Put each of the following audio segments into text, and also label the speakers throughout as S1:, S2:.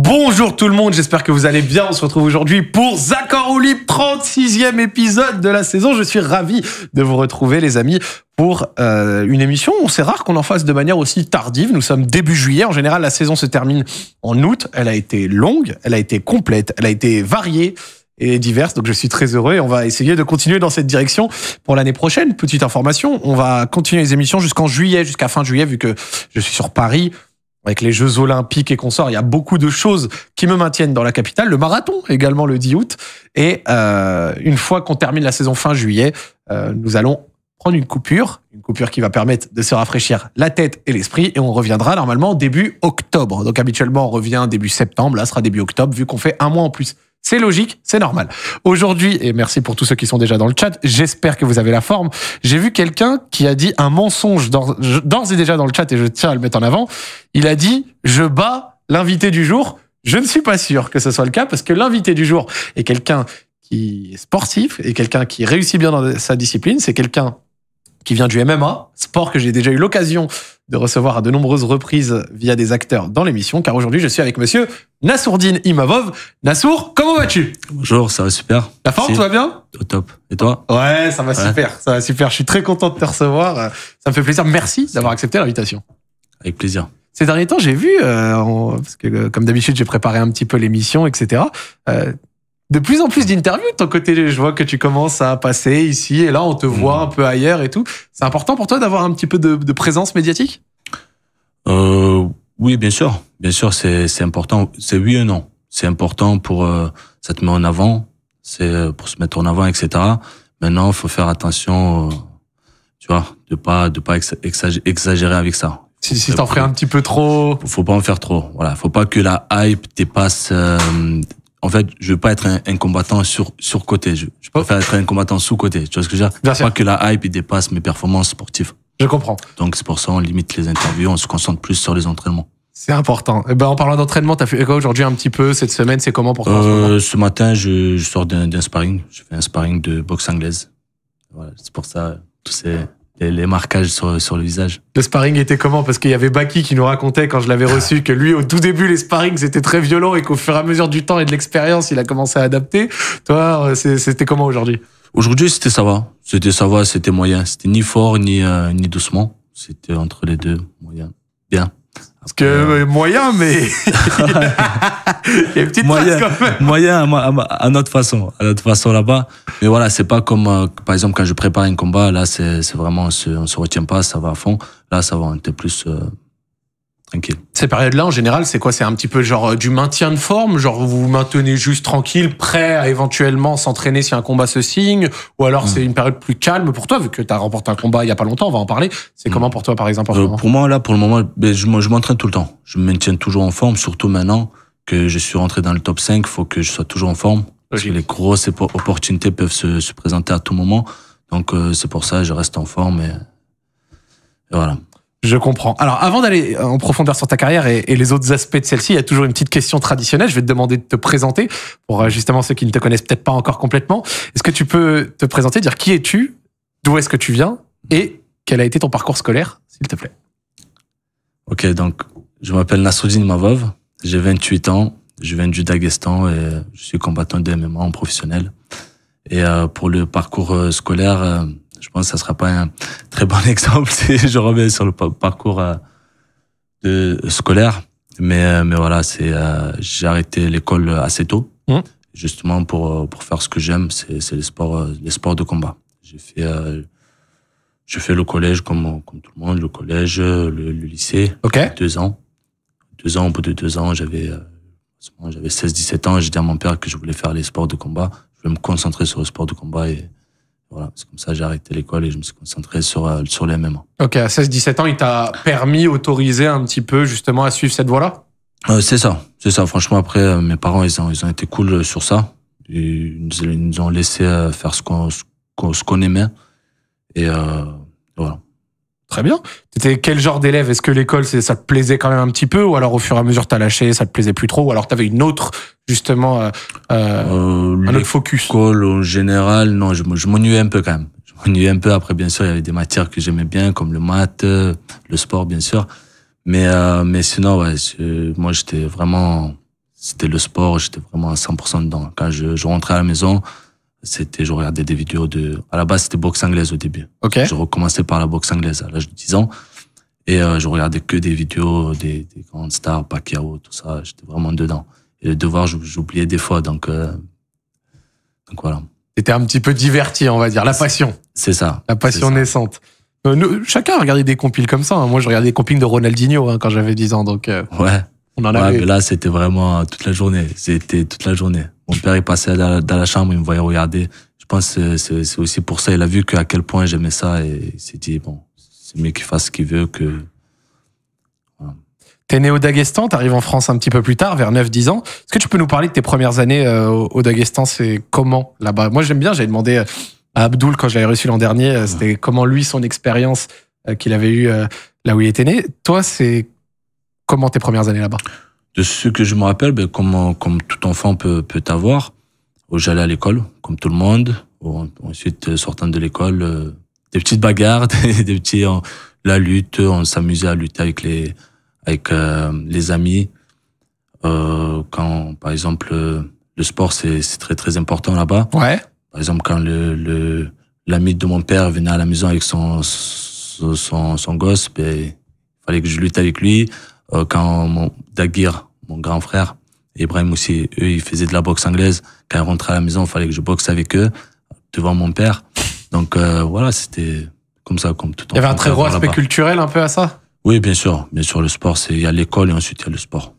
S1: Bonjour tout le monde, j'espère que vous allez bien. On se retrouve aujourd'hui pour Zaccord 36e épisode de la saison. Je suis ravi de vous retrouver les amis pour euh, une émission. C'est rare qu'on en fasse de manière aussi tardive. Nous sommes début juillet. En général, la saison se termine en août. Elle a été longue, elle a été complète, elle a été variée et diverse, Donc je suis très heureux et on va essayer de continuer dans cette direction pour l'année prochaine. Petite information, on va continuer les émissions jusqu'en juillet, jusqu'à fin juillet, vu que je suis sur Paris avec les Jeux Olympiques et consorts, il y a beaucoup de choses qui me maintiennent dans la capitale. Le marathon également le 10 août. Et euh, une fois qu'on termine la saison fin juillet, euh, nous allons prendre une coupure, une coupure qui va permettre de se rafraîchir la tête et l'esprit, et on reviendra normalement début octobre. Donc habituellement on revient début septembre, là ce sera début octobre, vu qu'on fait un mois en plus. C'est logique, c'est normal. Aujourd'hui, et merci pour tous ceux qui sont déjà dans le chat, j'espère que vous avez la forme. J'ai vu quelqu'un qui a dit un mensonge d'ores et déjà dans le chat, et je tiens à le mettre en avant. Il a dit, je bats l'invité du jour. Je ne suis pas sûr que ce soit le cas, parce que l'invité du jour est quelqu'un qui est sportif, et quelqu'un qui réussit bien dans sa discipline, c'est quelqu'un qui vient du MMA, sport que j'ai déjà eu l'occasion de recevoir à de nombreuses reprises via des acteurs dans l'émission, car aujourd'hui je suis avec monsieur Nassourdine Imavov. Nassour, comment vas-tu
S2: Bonjour, ça va super.
S1: La forme, tout va bien Au top. Et toi Ouais, ça va super, ça va super. Je suis très content de te recevoir. Ça me fait plaisir. Merci d'avoir accepté l'invitation. Avec plaisir. Ces derniers temps, j'ai vu, euh, parce que euh, comme d'habitude, j'ai préparé un petit peu l'émission, etc de plus en plus d'interviews de ton côté. Je vois que tu commences à passer ici et là, on te voit mm. un peu ailleurs et tout. C'est important pour toi d'avoir un petit peu de, présence médiatique
S2: euh, Oui, bien sûr. Bien sûr, c'est important. C'est oui et non. C'est important pour... Euh, ça te met en avant. C'est euh, pour se mettre en avant, etc. Maintenant, il faut faire attention, euh, tu vois, de pas de pas exagérer avec ça.
S1: Si, si t'en ferais un petit peu trop.
S2: Faut pas en faire trop. Voilà, faut pas que la hype dépasse euh, en fait, je veux pas être un, combattant sur sur côté. Je, je oh. préfère être un combattant sous côté. Tu vois ce que je veux dire Bien Pas que la hype dépasse mes performances sportives. Je comprends. Donc c'est pour ça on limite les interviews, on se concentre plus sur les entraînements. C'est important. Et eh ben en parlant d'entraînement, t'as fait
S1: quoi aujourd'hui un petit peu cette semaine C'est comment pour toi
S2: euh, ce, matin, je, je sors d'un sparring. Je fais un sparring de boxe anglaise. Voilà, c'est pour ça tous ces les, marquages sur, sur, le visage.
S1: Le sparring était comment Parce qu'il y avait Baki qui nous racontait quand je l'avais ah. reçu que lui, au tout début, les sparrings étaient très violents et qu'au fur et à mesure du temps et de l'expérience, il a commencé à adapter. Toi, euh, c'était comment aujourd'hui
S2: Aujourd'hui, c'était ça va. C'était ça va, c'était moyen. C'était ni fort ni, euh, ni doucement. C'était entre les deux, moyen. Bien. Parce que euh, euh. moyen, mais il y a une petite moyen, moyen à, notre façon, à notre façon là-bas. Mais voilà, c'est pas comme euh, par exemple quand je prépare un combat. Là, c'est vraiment on se, on se retient pas, ça va à fond. Là, ça va, on était plus. Ces
S1: périodes-là, en général, c'est quoi C'est un petit peu genre euh, du maintien de forme, genre vous vous maintenez juste tranquille, prêt à éventuellement s'entraîner si un combat se signe, ou alors hmm. c'est une période plus calme pour toi, vu que tu as remporté un combat il y a pas longtemps, on va en parler. C'est hmm. comment pour toi, par exemple euh, Pour
S2: moi, là, pour le moment, ben, je m'entraîne tout le temps. Je me maintiens toujours en forme, surtout maintenant que je suis rentré dans le top 5, faut que je sois toujours en forme. les grosses opportunités peuvent se, présenter à tout moment. Donc euh, c'est pour ça je reste en forme et voilà.
S1: Je comprends. Alors, avant d'aller en profondeur sur ta carrière et, les autres aspects de celle-ci, il y a toujours une petite question traditionnelle. Je vais te demander de te présenter pour euh, justement ceux qui ne te connaissent peut-être pas encore complètement. Est-ce que tu peux te présenter, dire qui es-tu, d'où est-ce que tu viens et quel a été ton parcours scolaire,
S2: s'il te plaît Ok, donc je m'appelle Nasruddin Mavov, j'ai 28 ans, je viens du Daghestan et je suis combattant de MMA en professionnel. Et euh, pour le parcours euh, scolaire, je pense que ça sera pas un très bon exemple si je reviens sur le parcours euh, de euh, scolaire. Mais, euh, mais voilà, c'est, j'ai arrêté l'école assez tôt, mmh. justement pour, faire ce que j'aime, c'est, les, sports, les sports de combat. J'ai fait, le collège comme, tout le monde, le collège, le, lycée, deux ans. Deux ans, au bout de deux ans, j'avais, j'avais 16-17 ans, j'ai dit à mon père que je voulais faire les sports de combat. Je voulais me concentrer sur le sport de combat et voilà, c'est comme ça j'ai arrêté l'école et je me suis concentré sur, euh, sur les MMA.
S1: Ok, à 16-17 ans, il t'a permis, autorisé un petit peu justement à suivre cette voie-là
S2: euh, C'est ça, c'est ça. Franchement, après, euh, mes parents, ils ont, ils ont été cool euh, sur ça. Ils nous, ont laissé faire ce qu'on qu'on aimait. Et euh, voilà. Très bien. C'était quel genre d'élève Est-ce que l'école, c'est ça te plaisait quand même un petit peu Ou
S1: alors au fur et à mesure, t'as lâché, ça te plaisait plus trop Ou alors t'avais une autre,
S2: justement, euh, euh, euh un autre focus L'école, en général, non, je, m'ennuyais un peu quand même. Je m'ennuyais un peu. Après, bien sûr, il y avait des matières que j'aimais bien, comme le maths, le sport, bien sûr. Mais, euh, mais sinon, moi, j'étais vraiment... C'était le sport, j'étais vraiment à 100% dedans. Quand je, je rentrais à la maison, c'était, je regardais des vidéos de, à la base, c'était boxe anglaise au début. Ok. Je recommençais par la boxe anglaise à l'âge de 10 ans. Et euh, je regardais que des vidéos des, des grandes stars, Pacquiao, tout ça. J'étais vraiment dedans. Et le devoir, j'oubliais des fois. Donc, euh, donc voilà. c'était un petit peu diverti, on va dire. La passion. C'est ça.
S1: La passion naissante. Euh, chacun a regardé des compiles comme ça. Hein. Moi, je regardais des compiles de Ronaldinho hein, quand j'avais 10 ans. Donc,
S2: Ouais ouais, là, c'était vraiment toute la journée. C'était toute la journée. Mon père, il passait dans la, chambre, il me voyait regarder. Je pense que c'est aussi pour ça. Il a vu à quel point j'aimais ça et il s'est dit, bon, c'est mieux qu'il fasse ce qu'il veut que.
S1: T'es né au tu t'arrives en France un petit peu plus tard, vers 9-10 ans. Est-ce que tu peux nous parler de tes premières années euh, au Daguestan C'est comment là-bas Moi, j'aime bien, j'avais demandé euh, à Abdul quand je l'avais reçu l'an dernier, euh, c'était comment lui, son expérience qu'il avait eue là où il était né. Toi, c'est Comment tes premières
S2: années là-bas De ce que je me rappelle, ben, comme, tout enfant peut, avoir, j'allais à l'école, comme tout le monde. Ensuite, euh, sortant de l'école, euh, des petites bagarres, des petits, la lutte, on s'amusait à lutter avec les, euh, amis. quand, par exemple, le sport, c'est très, très important là-bas. Ouais. Par exemple, quand le, de mon père venait à la maison avec son, gosse, ben, il fallait que je lutte avec lui. Euh, quand mon, Dagir, mon grand frère, Ibrahim aussi, eux, ils faisaient de la boxe anglaise. Quand ils rentraient à la maison, il fallait que je boxe avec eux, devant mon père. Donc euh, voilà, c'était comme ça, comme tout Il y avait un très gros aspect culturel un peu à ça Oui, bien sûr. Bien sûr, le sport, c'est il y a l'école et ensuite il y a le sport.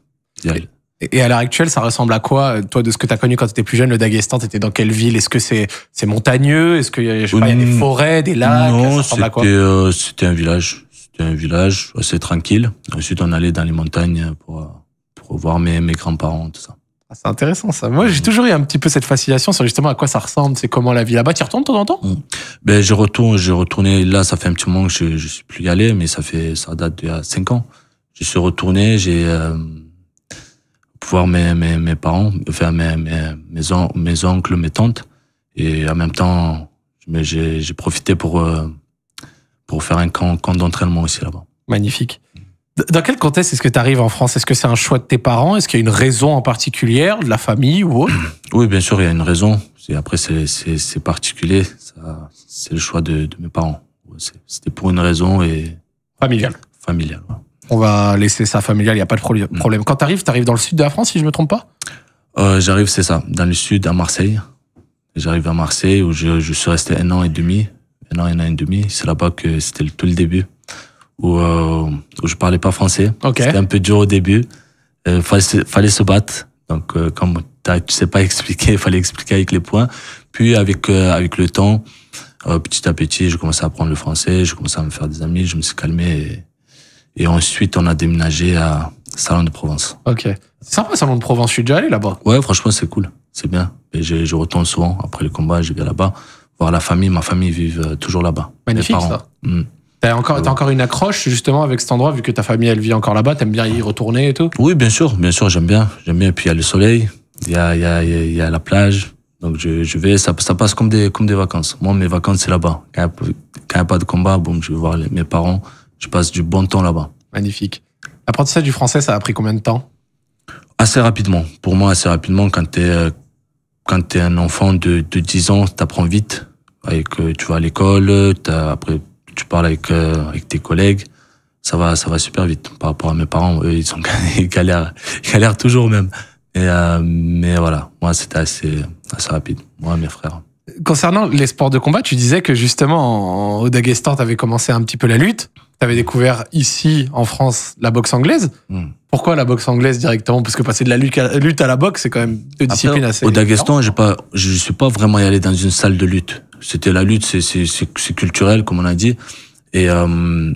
S1: Et à l'heure actuelle, ça ressemble à quoi euh, Toi, de ce que tu as connu quand tu étais plus jeune, le Daghestan, tu étais dans quelle ville Est-ce que c'est c'est montagneux Est-ce qu'il y, a, y a des forêts,
S2: des lacs Non, c'était un village un village assez tranquille. Ensuite, on allait dans les montagnes pour, pour voir mes, mes grands-parents, tout ça. Ah, c'est intéressant ça. Moi, j'ai toujours eu un petit peu cette fascination
S1: sur justement à quoi ça ressemble, c'est comment la vie là-bas. Tu y retournes de temps en temps
S2: mm. Ben, je retourne, j'ai retourné là, ça fait un petit moment que je suis plus allé, mais ça fait ça date d'il y a 5 ans. Je suis retourné, j'ai pour euh, voir mes, mes, parents, enfin mes, mes, oncles, mes tantes, et en même temps, j'ai profité pour euh, pour faire un camp, d'entraînement aussi là-bas.
S1: Magnifique. Dans quel contexte est-ce que tu arrives en France Est-ce que c'est un choix de tes parents Est-ce qu'il y a une raison en particulier, de la famille ou autre
S2: Oui, bien sûr, il y a une raison. Après, c'est particulier. C'est le choix de, mes parents. C'était pour une raison et... Familiale. Familiale, On va laisser ça familial, il n'y a pas de
S1: mm. problème. Quand tu arrives, tu arrives dans le sud de la France, si je ne me trompe pas
S2: euh, J'arrive, c'est ça, dans le sud, à Marseille. J'arrive à Marseille où je suis resté un an et demi un an, et demi. C'est là-bas que c'était tout le début euh, où, je parlais pas français. C'était un peu dur au début. Euh, fallait, se battre. Donc, euh, comme tu sais pas expliquer, il fallait expliquer avec les points. Puis, avec, avec le temps, petit à petit, je commençais à apprendre le français, je commençais à me faire des amis, je me suis calmé. Et, ensuite, on a déménagé à Salon de Provence. Ok. C'est sympa, Salon de Provence. Je suis déjà allé là-bas. Ouais, franchement, c'est cool. C'est bien. Et je, je retourne souvent. Après le combat, je vais là-bas voir la famille. Ma famille vivent euh, toujours là-bas. Magnifique ça. Hmm.
S1: T'as encore, ah encore une accroche justement avec cet endroit, vu que ta famille elle vit encore là-bas, t'aimes bien y retourner et
S2: tout Oui, bien sûr, bien sûr, j'aime bien. J'aime bien, et puis il y a le soleil, il y a, y a, la plage. Donc je, je vais, ça, ça, passe comme des, comme des vacances. Moi, mes vacances, c'est là-bas. Quand il n'y a pas de combat, boum, je vais voir mes parents, je passe du bon temps là-bas. Magnifique. L'apprentissage du français, ça a pris combien de temps Assez rapidement. Pour moi, assez rapidement, quand t'es euh, quand es un enfant de, de 10 ans, t'apprends vite avec, euh, tu vas à l'école, après tu parles avec, euh, avec tes collègues, ça va, ça va super vite. Par rapport à mes parents, eux, ils sont ils galèrent, ils toujours même. Et, euh, mais voilà, moi c'était assez, assez rapide, moi mes frères.
S1: Concernant les sports de combat, tu disais que justement au Daguestan, tu avais commencé un petit peu la lutte. Tu avais découvert ici, en France, la boxe anglaise. Hmm. Pourquoi la boxe anglaise directement Parce que passer de la lutte à, la boxe, c'est quand même deux disciplines assez. Au Daguestan,
S2: je ne suis pas vraiment allé dans une salle de lutte c'était la lutte, c'est c'est culturel comme on a dit et euh,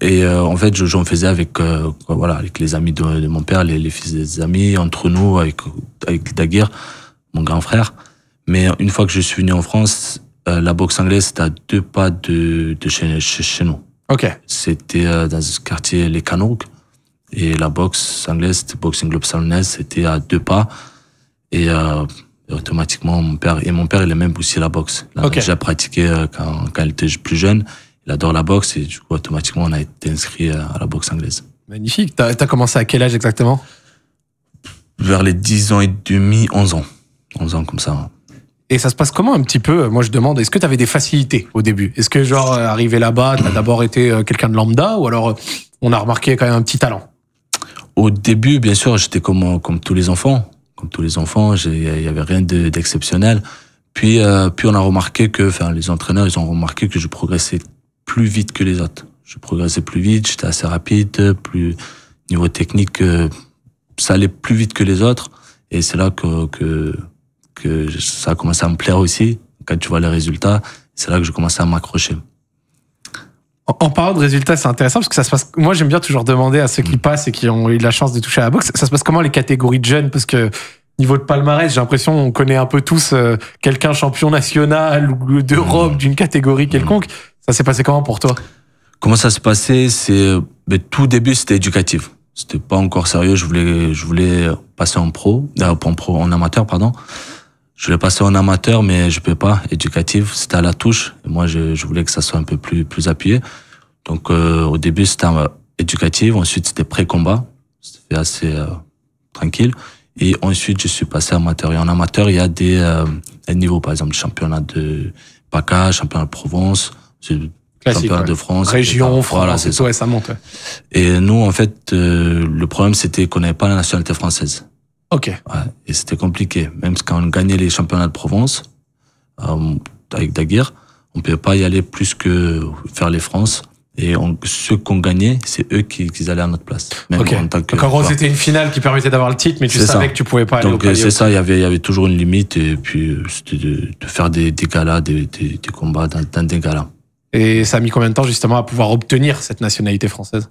S2: et euh, en fait, j'en faisais avec euh, voilà avec les amis de, de mon père, les, les, fils des amis, entre nous avec avec Daguerre, mon grand frère. Mais une fois que je suis venu en France, la boxe anglaise c'était à deux pas de, chez, chez, nous. Ok. C'était dans ce quartier les Canaux et la boxe anglaise, boxing Globe c'était à deux pas. Et automatiquement, mon père, et mon père, il aime même aussi la boxe. Il a déjà pratiqué euh, quand, quand il était plus jeune. Il adore la boxe et du coup, automatiquement, on a été inscrit euh, à la boxe anglaise. Magnifique. Tu as commencé à quel âge exactement Vers les 10 ans et demi, 11 ans. 11 ans comme ça.
S1: Et ça se passe comment un petit peu Moi, je demande, est-ce que tu avais des facilités au début Est-ce que, genre, euh, arrivé là-bas, tu as mm. d'abord été quelqu'un de lambda ou alors on a remarqué quand même un petit talent
S2: Au début, bien sûr, j'étais comme, comme tous les enfants comme tous les enfants, il n'y avait rien d'exceptionnel. Puis, euh, puis on a remarqué que, enfin, les entraîneurs, ils ont remarqué que je progressais plus vite que les autres. Je progressais plus vite, j'étais assez rapide, plus niveau technique, euh, ça allait plus vite que les autres. Et c'est là que, que, que ça a commencé à me plaire aussi. Quand tu vois les résultats, c'est là que je commençais à m'accrocher.
S1: En parlant de résultats, c'est intéressant parce que ça se passe. Moi, j'aime bien toujours demander à ceux qui mm. passent et qui ont eu la chance de toucher à la boxe, ça se passe comment les catégories de jeunes Parce que niveau de palmarès, j'ai l'impression qu'on connaît un peu tous euh, quelqu'un champion national ou d'Europe mm. d'une catégorie quelconque. Ça s'est passé comment pour toi
S2: Comment ça se passait C'est euh, ben, tout début, c'était éducatif. C'était pas encore sérieux. Je voulais, je voulais passer en pro, euh, en pro, en amateur, pardon. Je voulais passer en amateur, mais je peux pas. Éducatif, c'était à la touche. moi, je, je, voulais que ça soit un peu plus plus appuyé. Donc, euh, au début, c'était éducatif. Ensuite, c'était pré-combat. C'était assez euh, tranquille. Et ensuite, je suis passé amateur. Et en amateur, il y a des, des euh, niveaux, par exemple, championnat de PACA, championnat de Provence, championnat de France. Région, France, voilà, c'est ça. monte. Et nous, en fait, le problème, c'était qu'on n'avait pas la nationalité française. Ok. et c'était compliqué. Même quand on gagnait les championnats de Provence, euh, avec Daguerre, on ne pouvait pas y aller plus que faire les France. Et on, ceux qu'on gagnait, c'est eux qui, allaient à notre place. en gros, c'était
S1: une finale qui permettait d'avoir le titre, mais tu savais que tu ne pouvais pas aller Donc euh, c'est ça, il y
S2: avait, y avait toujours une limite, et puis euh, c'était de, faire des, des galas, des, combats dans, dans, des galas. Et ça a mis
S1: combien de temps justement à pouvoir obtenir cette nationalité française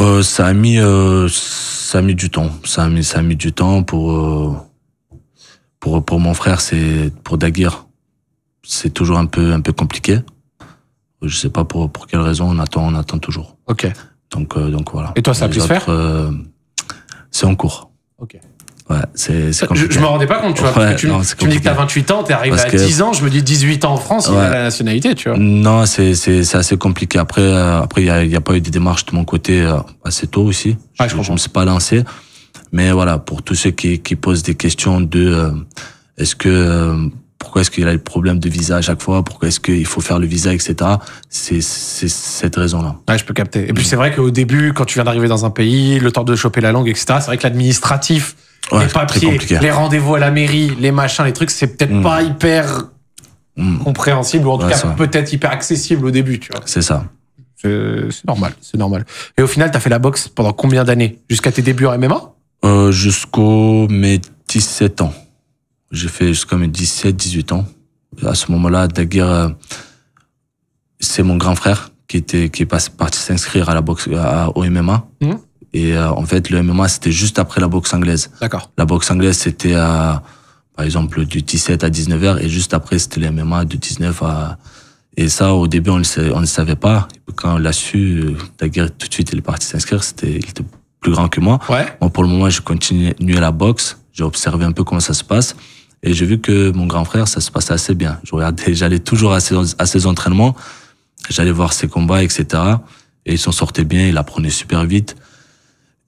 S2: euh, ça a mis euh, ça a mis du temps. Ça a mis ça a mis du temps pour euh, pour pour mon frère, c'est pour daguir C'est toujours un peu un peu compliqué. Je sais pas pour pour quelle raison on attend on attend toujours. OK. Donc euh, donc voilà. Et toi ça a pu se faire C'est en cours. OK c'est, je, je me rendais pas compte, tu vois. tu, tu me dis que as
S1: 28 ans, t'es arrivé à 10 ans, je me dis 18 ans en France, ouais. il a la
S2: nationalité, tu vois. Non, c'est, assez compliqué. Après, euh, après, il n'y a, y a, pas eu des démarches de mon côté euh, assez tôt aussi. je, ne me suis pas lancé. Mais voilà, pour tous ceux qui, qui posent des questions de, euh, est-ce que, pourquoi est-ce qu'il a le problème de visa à chaque fois, pourquoi est-ce qu'il faut faire le visa, etc. C'est, c'est cette raison-là.
S1: Ouais, je peux capter. Et puis c'est vrai qu'au début, quand tu viens d'arriver dans un pays, le temps de choper la langue, etc., c'est vrai que l'administratif, les papiers, les rendez-vous à la mairie, les machins, les trucs, c'est peut-être hmm. pas hyper hmm. compréhensible, ou en tout cas peut-être hyper accessible au début,
S2: tu vois. C'est ça.
S1: C'est normal, c'est normal. Et au final, t'as fait la boxe pendant combien d'années Jusqu'à tes débuts en MMA
S2: euh, Jusqu'aux mes 17 ans. J'ai fait jusqu'à mes 17, 18 ans. À ce moment-là, Daguerre, euh, c'est mon grand frère qui était qui est parti s'inscrire à la boxe à, au MMA. Et euh, en fait, le MMA, c'était juste après la boxe anglaise. D'accord. La boxe anglaise, c'était à, par exemple, du 17 à 19h. Et juste après, c'était le MMA de 19 à... Et ça, au début, on ne le savait pas. Quand on l'a su, Daguerre, tout de suite, il est parti s'inscrire. C'était, il était plus grand que moi. Ouais. Moi, pour le moment, je continuais la boxe. J'ai observé un peu comment ça se passe. Et j'ai vu que mon grand frère, ça se passait assez bien. Je regardais, j'allais toujours à ses, entraînements. J'allais voir ses combats, etc. Et ils s'en sortaient bien. Il apprenait super vite.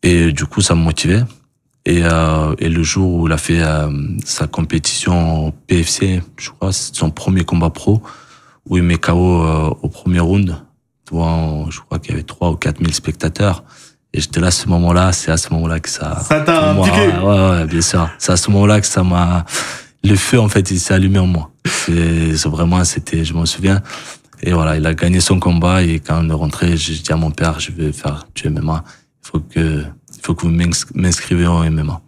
S2: Et du coup, ça me motivait. Et, euh, et le jour où il a fait euh, sa compétition PFC, je crois, c'est son premier combat pro, où il met KO euh, au premier round, devant, je crois qu'il y avait 3 ou 4 000 spectateurs. Et j'étais là à ce moment-là, c'est à ce moment-là que ça... Ça t'a piqué ouais, ouais, bien sûr. C'est à ce moment-là que ça m'a... Le feu, en fait, il s'est allumé en moi. C'est vraiment, c'était, je m'en souviens. Et voilà, il a gagné son combat. Et quand on est rentré, je dit à mon père, je vais faire tuer mes mains il faut que, faut que vous m'inscrivez en MMA.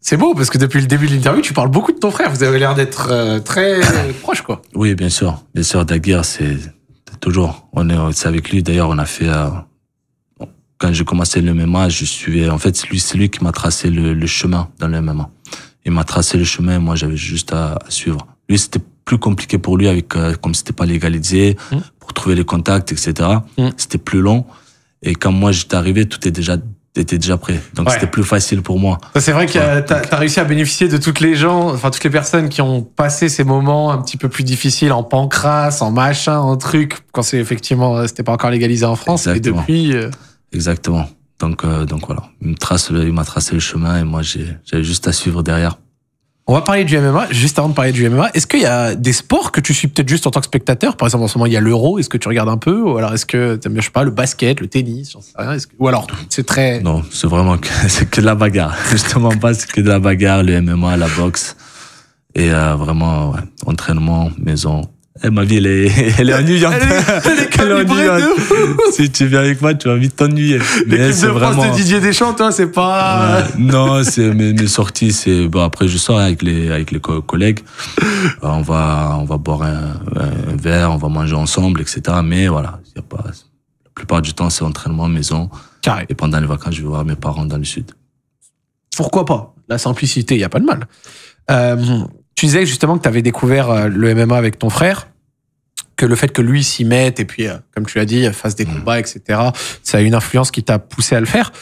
S2: C'est beau parce que depuis le début de l'interview, tu parles beaucoup de ton frère.
S1: Vous avez l'air d'être euh, très proche,
S2: quoi. Oui, bien sûr. Bien sûr, Daguerre, c'est toujours. On est, c'est avec lui. D'ailleurs, on a fait. Euh, quand j'ai commencé le MMA, je suivais. En fait, lui, c'est lui qui m'a tracé le, chemin dans le MMA. Il m'a tracé le chemin. moi, j'avais juste à, suivre. Lui, c'était plus compliqué pour lui avec euh, comme c'était pas légalisé mmh. pour trouver les contacts, etc. Mmh. C'était plus long. Et quand moi j'étais arrivé, tout était déjà était déjà prêt. Donc c'était plus facile pour moi.
S1: C'est vrai que tu as, réussi à bénéficier de toutes les gens, enfin toutes les personnes qui ont passé ces moments un petit peu plus difficiles en pancras, en machin, en truc, quand c'est effectivement, euh, c'était pas encore légalisé en France. Exactement. Et depuis. Euh,
S2: Exactement. Donc, euh, donc voilà. Il m'a tracé, le chemin et moi j'ai juste à suivre derrière.
S1: On va parler du MMA. Juste avant de parler du MMA, est-ce qu'il y a des sports que tu suis peut-être juste en tant que spectateur Par exemple, en ce moment, il y a l'euro. Est-ce que tu regardes un peu Ou alors, est-ce que tu je sais pas, le basket, le tennis rien. Ou alors, c'est très.
S2: Non, c'est vraiment que, que de la bagarre. Justement, pas, que de la bagarre, le MMA, la boxe. Et euh, vraiment, ouais, entraînement, maison, eh, ma vie, elle est, elle ennuyante. Elle est, si tu viens avec moi, tu vas vite t'ennuyer. c'est de vraiment... de Didier
S1: Deschamps, toi, c'est pas.
S2: non, c'est mes, sorties, c'est bon. Après, je sors avec les avec les collègues. Euh, on va on va boire un, verre, on va manger ensemble, etc. Mais voilà, y a pas. La plupart du temps, c'est entraînement maison. Carré. Et pendant les vacances, je vais voir mes parents dans le sud.
S1: Pourquoi pas La
S2: simplicité, il y a pas de mal. Euh,
S1: tu disais justement que tu avais découvert euh, le MMA avec ton frère que le fait que lui s'y mette et puis, euh, comme tu l'as dit, fasse des mm. combats, etc., ça a une influence qui t'a poussé à le faire.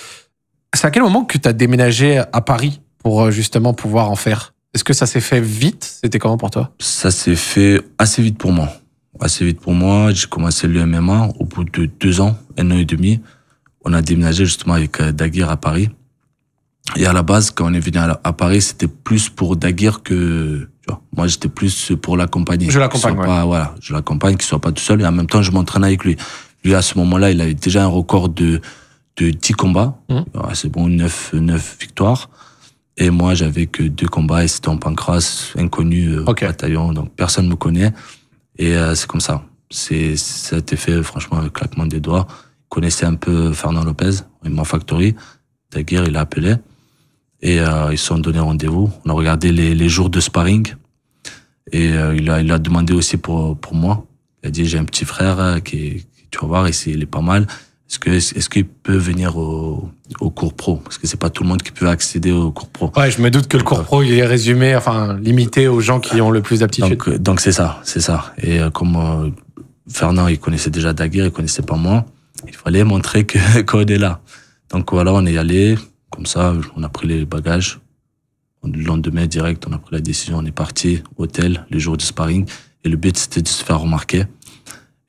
S1: C'est à quel moment que tu as déménagé à Paris pour euh, justement pouvoir en faire Est-ce que ça s'est fait vite C'était comment pour toi
S2: Ça s'est fait assez vite pour moi. Assez vite pour moi, j'ai commencé le MMA au bout de deux ans, un an et demi. On a déménagé justement avec euh, Daguerre à Paris. Et à la base, quand on est venu à Paris, c'était plus pour Daguerre que moi, j'étais plus pour l'accompagner. Je l'accompagne. voilà, je l'accompagne, qu'il soit pas tout seul. Et en même temps, je m'entraîne avec lui. Lui, à ce moment-là, il avait déjà un record de, de 10 combats. Mmh. C'est bon, 9, 9 victoires. Et moi, j'avais que deux combats et c'était en pancras, inconnu, euh, bataillon, donc personne me connaît. Et euh, c'est comme ça. C'est, ça a été fait, franchement, avec claquement des doigts. Je un peu Fernand Lopez, mon Factory. Daguerre, il a appelé. Et euh, ils se sont donné rendez-vous. On a regardé les jours de sparring. Et euh, il, a, il a demandé aussi pour, pour moi. Il a dit, j'ai un petit frère euh, qui, tu vas voir, ici, il est pas mal. Est-ce que est-ce qu'il peut venir au, au cours pro Parce que c'est pas tout le monde qui peut accéder au cours pro. Ouais, je me doute que le cours
S1: pro il est résumé, enfin limité aux
S2: gens qui ont le plus d'aptitude. Donc euh, donc c'est ça, c'est ça. Et comme Fernand il connaissait déjà Daguerre, il connaissait pas moi. Il fallait montrer que qu'on est là. Donc voilà, on est allé comme ça, on a pris les bagages, le lendemain, direct, on a pris la décision, on est parti, hôtel, les jours du sparring. Et le but, c'était de se faire remarquer.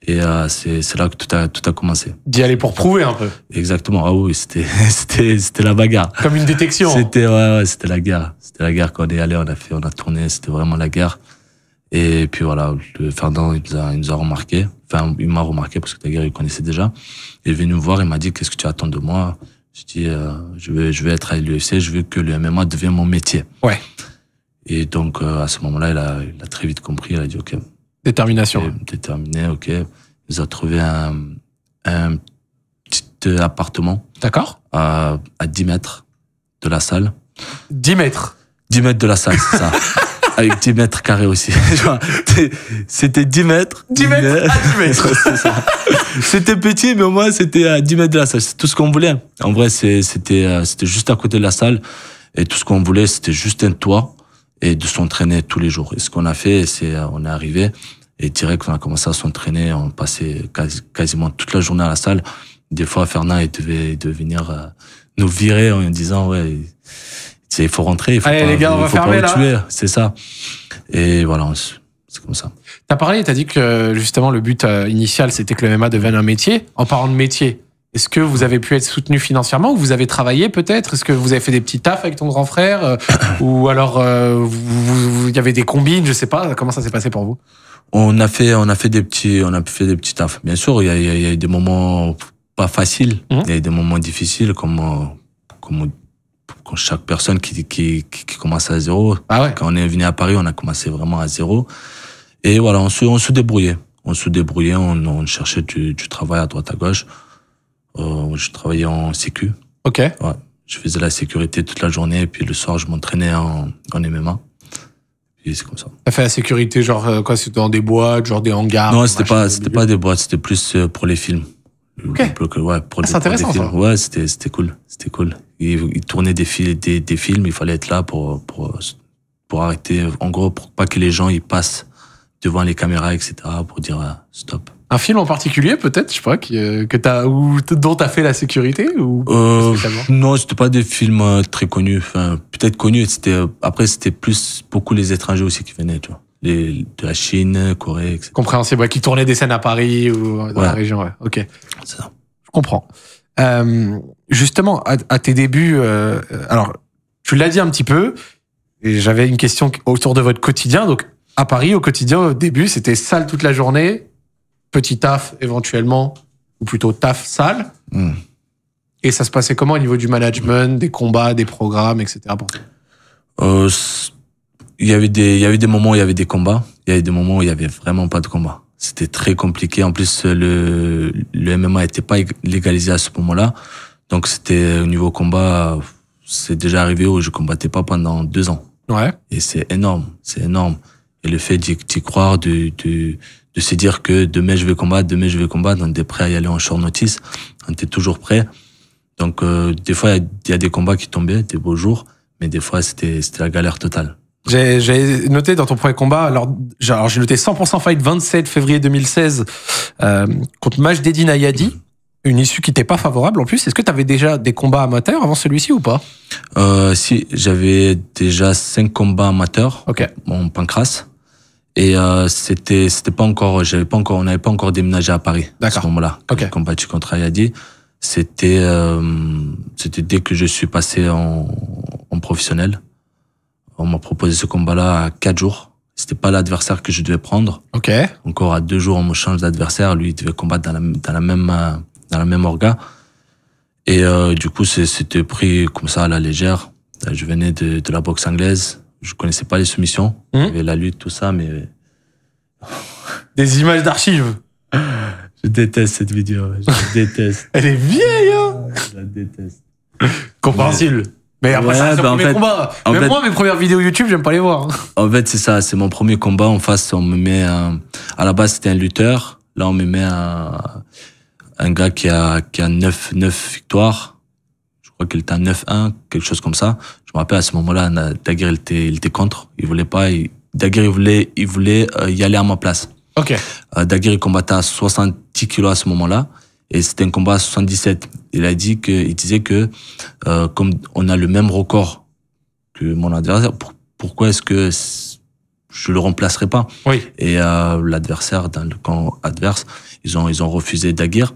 S2: Et euh, c'est là que tout a, tout a commencé. D'y aller pour prouver un peu. Exactement. Ah oui, c'était la bagarre. Comme une détection. c'était ouais, ouais, c'était la guerre. C'était la guerre. qu'on est allé, on a fait, on a tourné. C'était vraiment la guerre. Et puis voilà, le Ferdinand, il nous a, il nous a remarqué. Enfin, il m'a remarqué parce que la guerre, il connaissait déjà. Il est venu me voir, il m'a dit, qu'est-ce que tu attends de moi je dis, euh, je, veux je vais être à l'UFC, je veux que le MMA devienne mon métier. Ouais. Et donc, euh, à ce moment-là, il a, très vite compris. Il a dit, OK. Détermination. déterminé, OK. Ils ont a trouvé un, petit euh, appartement. D'accord. À, à 10 mètres de la salle. 10 mètres 10 mètres de la salle, c'est ça. Avec 10 mètres carrés aussi. c'était 10 mètres. 10 mètres, à 10 mètres. c'était petit, mais au moins c'était à 10 mètres de la salle. C'est tout ce qu'on voulait. En vrai, euh, c'était juste à côté de la salle. Et tout ce qu'on voulait, c'était juste un toit et de s'entraîner tous les jours. Et ce qu'on a fait, c'est euh, on est arrivé et direct, on a commencé à s'entraîner. On passait quasiment toute la journée à la salle. Des fois, Fernand, il devait, il venir euh, nous virer en disant, ouais, c'est faut rentrer. Faut Allez pas, les gars, on va fermer C'est ça. Et voilà, c'est comme ça.
S1: T'as parlé, t'as dit que justement le but euh, initial c'était que le MMA devienne un métier. En parlant de métier, est-ce que vous avez pu être soutenu financièrement ou vous avez travaillé peut-être Est-ce que vous avez fait des petits tafs avec ton grand frère euh, Ou alors euh, il y avait des combines Je sais pas. Comment ça s'est passé pour vous
S2: On a fait, on a fait des petits, on a fait des petits tafs. Bien sûr, il y a, eu des moments pas faciles. Mmh. Il y a eu des moments difficiles comme comme quand chaque personne qui, qui, qui, commence à zéro. Ah ouais. Quand on est venu à Paris, on a commencé vraiment à zéro. Et voilà, on se, on se débrouillait. On se débrouillait, on, on cherchait du, du, travail à droite à gauche. Euh, je travaillais en sécu. Ok. Ouais. Je faisais la sécurité toute la journée, et puis le soir, je m'entraînais en, en MMA. Et c'est comme ça.
S1: T'as fait la sécurité, genre euh, quoi C'était dans des boîtes, genre des hangars Non, c'était pas,
S2: c'était pas des boîtes, c'était plus euh, pour les films. Ok. Ouais, pour c'est ah, intéressant. les films. Ça. Ouais, c'était, c'était cool. C'était cool il, tournait des, films, il fallait être là pour, pour, pour arrêter, en gros, pour pas que les gens ils passent devant les caméras, etc., pour dire euh, stop.
S1: Un film en particulier, peut-être, je sais pas, euh, que, que as, ou, dont t'as fait la sécurité ou
S2: euh, Non, c'était pas des films euh, très connus. Enfin, peut-être connus. C'était après, c'était plus beaucoup les étrangers aussi qui venaient, tu vois. de la Chine, Corée, etc.
S1: Compréhensible, ouais, qui tournaient des scènes à Paris ou dans la région, ouais. Ok. Je comprends. Justement, à, tes débuts, euh, alors tu l'as dit un petit peu, et j'avais une question autour de votre quotidien. Donc à Paris, au quotidien, au début, c'était sale toute la journée, petit taf éventuellement, ou plutôt taf sale. Hmm. Et ça se passait comment au niveau du management, des combats, des programmes, etc.
S2: Euh, il y avait des il y des moments où il y avait des combats il y avait des moments où il y avait vraiment pas de combats. c'était très compliqué en plus le le MMA était pas légalisé à ce moment-là donc c'était euh, au niveau combat, c'est déjà arrivé où je combattais pas pendant deux ans. Ouais. Et c'est énorme, c'est énorme. Et le fait d'y croire, de, de, de se dire que demain je vais combattre, demain je vais combattre, on était prêt à y aller en short notice, on était toujours prêt. Donc euh, des fois il y, a des combats qui tombaient, des beaux jours, mais des fois c'était c'était la galère totale.
S1: J'ai noté dans ton premier combat, alors, j'ai noté 100% fight 27 février 2016 euh, contre Majdedine Ayadi. Mm-hmm une issue qui t'est pas favorable en plus. Est-ce que tu avais déjà des combats amateurs avant celui-ci ou pas
S2: euh, Si, j'avais déjà cinq combats amateurs Ok. en pancras. Et euh, c'était, c'était pas encore, j'avais pas encore, on n'avait pas encore déménagé à Paris à ce moment-là. Okay. J'ai tu contre Ayadi. C'était, euh, c'était dès que je suis passé en, professionnel. On m'a proposé ce combat-là à quatre jours. C'était pas l'adversaire que je devais prendre. Ok. Encore à deux jours, on me change d'adversaire. Lui, il devait combattre dans la, dans la même dans la même orga. Et euh, du coup, c'était pris comme ça à la légère. Euh, je venais de, la boxe anglaise. Je connaissais pas les soumissions. Mmh. Il y avait la lutte, tout ça, mais. Des images d'archives. je déteste cette vidéo. Je déteste. Elle est vieille, hein Je la déteste. Compréhensible. Mais, après, ça, c'est bah premier combat. Même moi, mes
S1: premières vidéos YouTube, j'aime pas les voir. Hein.
S2: En fait, c'est ça. C'est mon premier combat. En face, on me met. À la base, c'était un lutteur. Là, on me met un un gars qui a, qui a 9, 9 victoires. Je crois qu'il était à 9-1, quelque chose comme ça. Je me rappelle, à ce moment-là, Daguerre, il était, il était contre. Il voulait pas. Daguerre, voulait, il voulait euh, y aller à ma place. Ok. Euh, Daguerre, il combattait à 70 kilos à ce moment-là. Et c'était un combat à 77. Il a dit que, il disait que, euh, comme on a le même record que mon adversaire, pourquoi est-ce que je le remplacerai pas? Oui. Et euh, l'adversaire, dans le camp adverse, ils ont, ils ont refusé Daguerre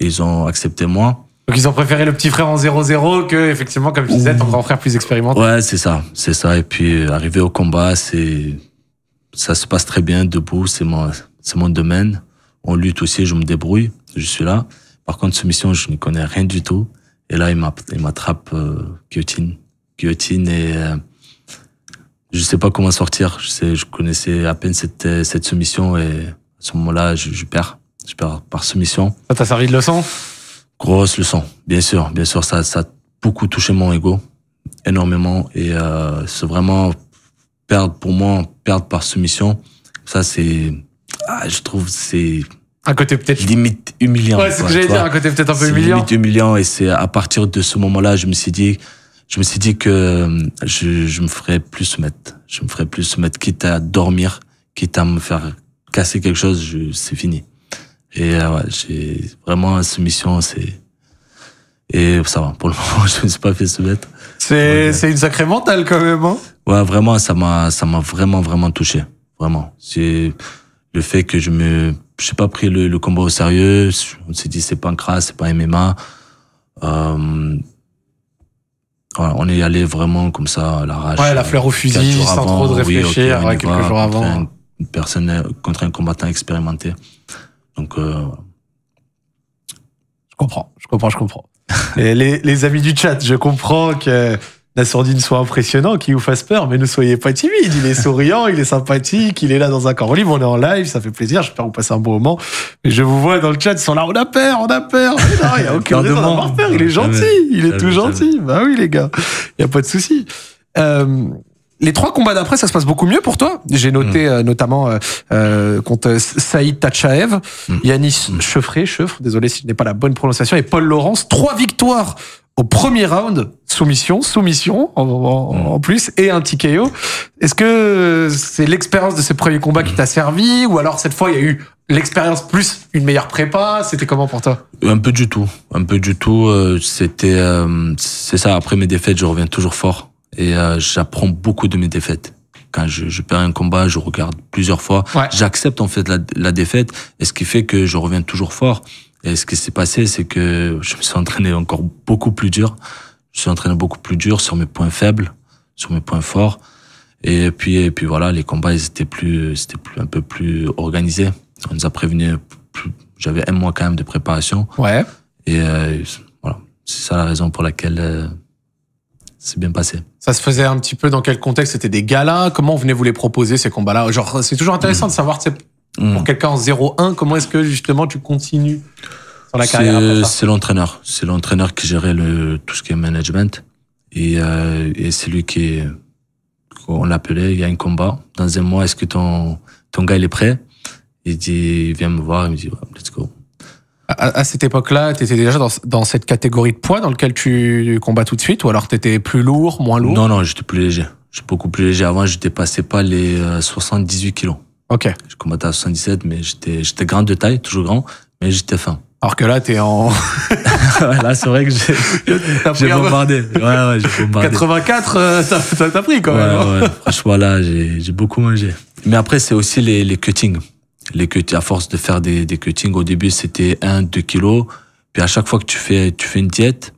S2: et ils ont accepté moi. Donc ils ont préféré le petit frère en 0-0 que, effectivement,
S1: comme je disais, ton grand frère plus expérimenté.
S2: Ouais, c'est ça, c'est ça. Et puis, euh, arriver au combat, c'est, ça se passe très bien debout, c'est mon, c'est mon domaine. On lutte aussi, je me débrouille, je suis là. Par contre, soumission, je ne connais rien du tout. Et là, il m'attrape euh, guillotine. Guillotine et euh, je sais pas comment sortir. Je, sais, je connaissais à peine cette, cette soumission et à ce moment-là, je, je perds par, par soumission. Ça ah, t'a servi de leçon Grosse leçon, bien sûr, bien sûr. Ça, ça a beaucoup touché mon ego, énormément. Et euh, c'est vraiment perdre pour moi, perdre par soumission. Ça, c'est, ah, je trouve, c'est un côté peut-être limite humiliant. Ouais, c'est ce que j'allais dire, un côté peut-être un peu humiliant. Limite humiliant. Et c'est à partir de ce moment-là, je me suis dit, je me suis dit que euh, je, je me ferais plus se mettre. Je me ferais plus se mettre, quitte à dormir, quitte à me faire casser quelque chose, je, c'est fini. Et euh, ouais, j'ai vraiment soumission, c'est. Et ça va, pour le moment, je me suis pas fait soumettre.
S1: C'est c'est une sacrée mentale quand même. Hein.
S2: ouais, vraiment, ça m'a ça m'a vraiment vraiment touché, vraiment. C'est le fait que je me n'ai pas pris le, combat au sérieux. On s'est dit c'est pas un crasse, c'est pas MMA. Euh, on est allé vraiment comme ça à la rage. Ouais, la euh, fleur au fusil, sans trop de réfléchir, quelques jours avant. personne contre un combattant expérimenté. Donc, euh, je comprends, je comprends, je comprends.
S1: les, les, amis du chat, je comprends que la sourdine soit impressionnante, qu'il vous fasse peur, mais ne soyez pas timide. Il est souriant, il est sympathique, il est là dans un corps libre, on est en live, ça fait plaisir. J'espère que vous passez un bon moment. Mais je vous vois dans le chat, ils sont là, on a peur, on a peur. Non, il n'y a aucun raison d'avoir peur. Il est gentil, il est tout gentil. Bah oui, les gars, il n'y a pas de souci. Euh, les trois combats d'après, ça se passe beaucoup mieux pour toi. J'ai noté hmm. euh, notamment euh, euh contre euh, Saïd Tachaev, hmm. Yanis hmm. Cheffré, désolé si je n'ai pas la bonne prononciation, et Paul Laurence. Trois victoires au premier round, soumission, soumission en, plus, et un TKO. Est-ce que c'est l'expérience de ces premiers combats qui t'a servi, ou alors cette fois il y a eu l'expérience plus une meilleure prépa C'était comment pour toi
S2: Un peu du tout, un peu du tout. C'était, c'est ça. Après mes défaites, je reviens toujours fort et euh, j'apprends beaucoup de mes défaites. Quand je, je, perds un combat, je regarde plusieurs fois. J'accepte en fait la, la, défaite, et ce qui fait que je reviens toujours fort. Et ce qui s'est passé, c'est que je me suis entraîné encore beaucoup plus dur. Je me suis entraîné beaucoup plus dur sur mes points faibles, sur mes points forts. Et puis, et puis voilà, les combats, ils étaient plus, c'était plus, un peu plus organisé. On nous a prévenu, j'avais un mois quand même de préparation. Ouais. Et euh, voilà, c'est ça la raison pour laquelle euh,
S1: c'est bien passé. Ça se faisait un petit peu dans quel contexte C'était des galas Comment venez-vous les proposer, ces combats-là Genre, c'est toujours intéressant de savoir, pour hmm. quelqu'un en 0-1, comment est-ce que justement tu continues
S2: sur la carrière C'est l'entraîneur. C'est l'entraîneur qui gérait le, tout ce qui est management. Et, euh, c'est lui qui on l'appelait, il y a un combat. Dans un mois, est-ce que ton, ton gars, il est prêt Il dit, vient me voir, il me dit, let's go
S1: à, cette époque-là, tu étais déjà dans, cette catégorie de poids dans lequel tu combats tout de suite, ou alors tu étais plus lourd, moins lourd
S2: Non, non, j'étais plus léger. J'étais beaucoup plus léger. Avant, je dépassais pas les 78 euh, kilos. Ok. Je combattais à 77, mais j'étais, grand de taille, toujours grand, mais j'étais fin. Alors que là, tu es en. là, c'est vrai que j'ai, bombardé. Ouais, ouais, j'ai bombardé. 84, ça t'a pris quand même. Ouais, hein. Franchement, là, j'ai, beaucoup mangé. Mais après, c'est aussi les cuttings les à force de faire des, des cuttings, au début c'était 1, 2 kilos. Puis à chaque fois que tu fais, tu fais une diète,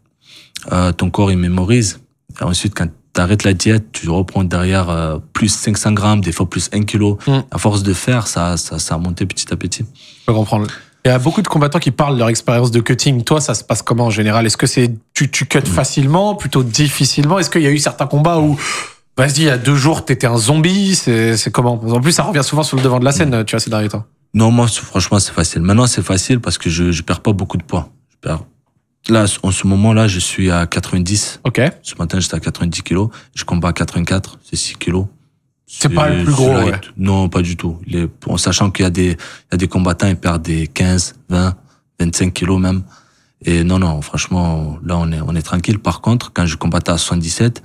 S2: euh, ton corps il mémorise. Et ensuite, quand tu arrêtes la diète, tu reprends derrière euh, plus 500 grammes, des fois plus 1 kilo. Mm. À force de faire, ça, ça, ça a monté petit à petit. Je peux comprendre. Il y a beaucoup de combattants
S1: qui parlent de leur expérience de cutting. Toi, ça se passe comment en général Est-ce que c'est tu, tu cuts mm. facilement, plutôt difficilement Est-ce qu'il y a eu certains combats où bah, vas-y, il y a deux jours, t'étais un zombie, c'est comment En plus, ça revient souvent sur le devant de la scène, mm. tu vois, ces derniers temps.
S2: Non, moi, franchement, c'est facile. Maintenant, c'est facile parce que je, je perds pas beaucoup de poids. Je perds. Là, en ce moment-là, je suis à 90. Ok. Ce matin, j'étais à 90 kilos. Je combats à 84, c'est 6 kilos.
S1: C'est pas le plus gros, ouais.
S2: Non, pas du tout. Les, en sachant qu'il y a des, a des combattants, ils perdent des 15, 20, 25 kilos même. Et non, non, franchement, là, on est, on est tranquille. Par contre, quand je combattais à 77,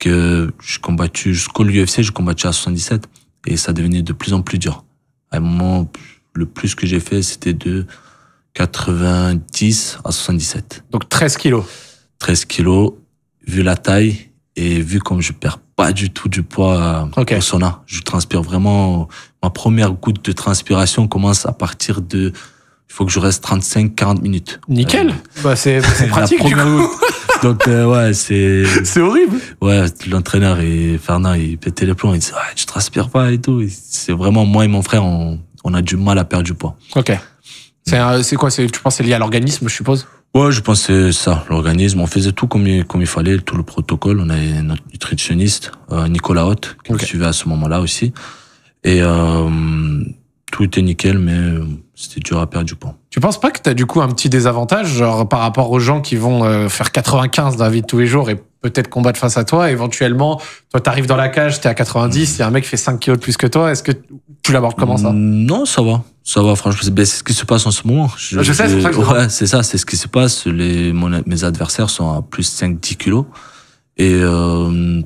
S2: que je combattu jusqu'au UFC, je combattu à 77 et ça devenait de plus en plus dur. À un moment, le plus que j'ai fait, c'était de 90 à 77. Donc 13 kilos. 13 kilos, vu la taille et vu comme je perds pas du tout du poids okay. au sauna, je transpire vraiment. Ma première goutte de transpiration commence à partir de. Il faut que je reste 35-40 minutes.
S1: Nickel. Euh, bah c'est pratique. du coup.
S2: Donc, euh, ouais, c'est. C'est horrible. Ouais, l'entraîneur et Fernand, il pétait les plombs. Il disait, ouais ah, tu transpires pas et tout. C'est vraiment, moi et mon frère, on, on, a du mal à perdre du poids. Ok.
S1: C'est quoi c'est Tu penses c'est lié à l'organisme, je suppose
S2: Ouais, je pense c'est ça, l'organisme. On faisait tout comme il, comme il fallait, tout le protocole. On avait notre nutritionniste, euh, Nicolas Hoth, qui suivait à ce moment-là aussi. Et euh, tout était nickel, mais euh, c'était dur à perdre du poids. Tu penses pas que tu
S1: as du coup un petit désavantage genre, par rapport aux gens qui vont euh, faire 95 dans la tous les jours et peut-être combattre face à toi Éventuellement, toi, t'arrives dans la cage, t'es à 90, il y a un mec fait 5 kilos de plus que toi. Est-ce que tu l'abordes comment ça mm, Non, ça va.
S2: Ça va, franchement. Ben, c'est ce qui se passe en ce moment. Je, ah, sais, c'est ça c'est ça, c'est ce qui se passe. Les, mes adversaires sont à plus 5-10 kilos. Et euh,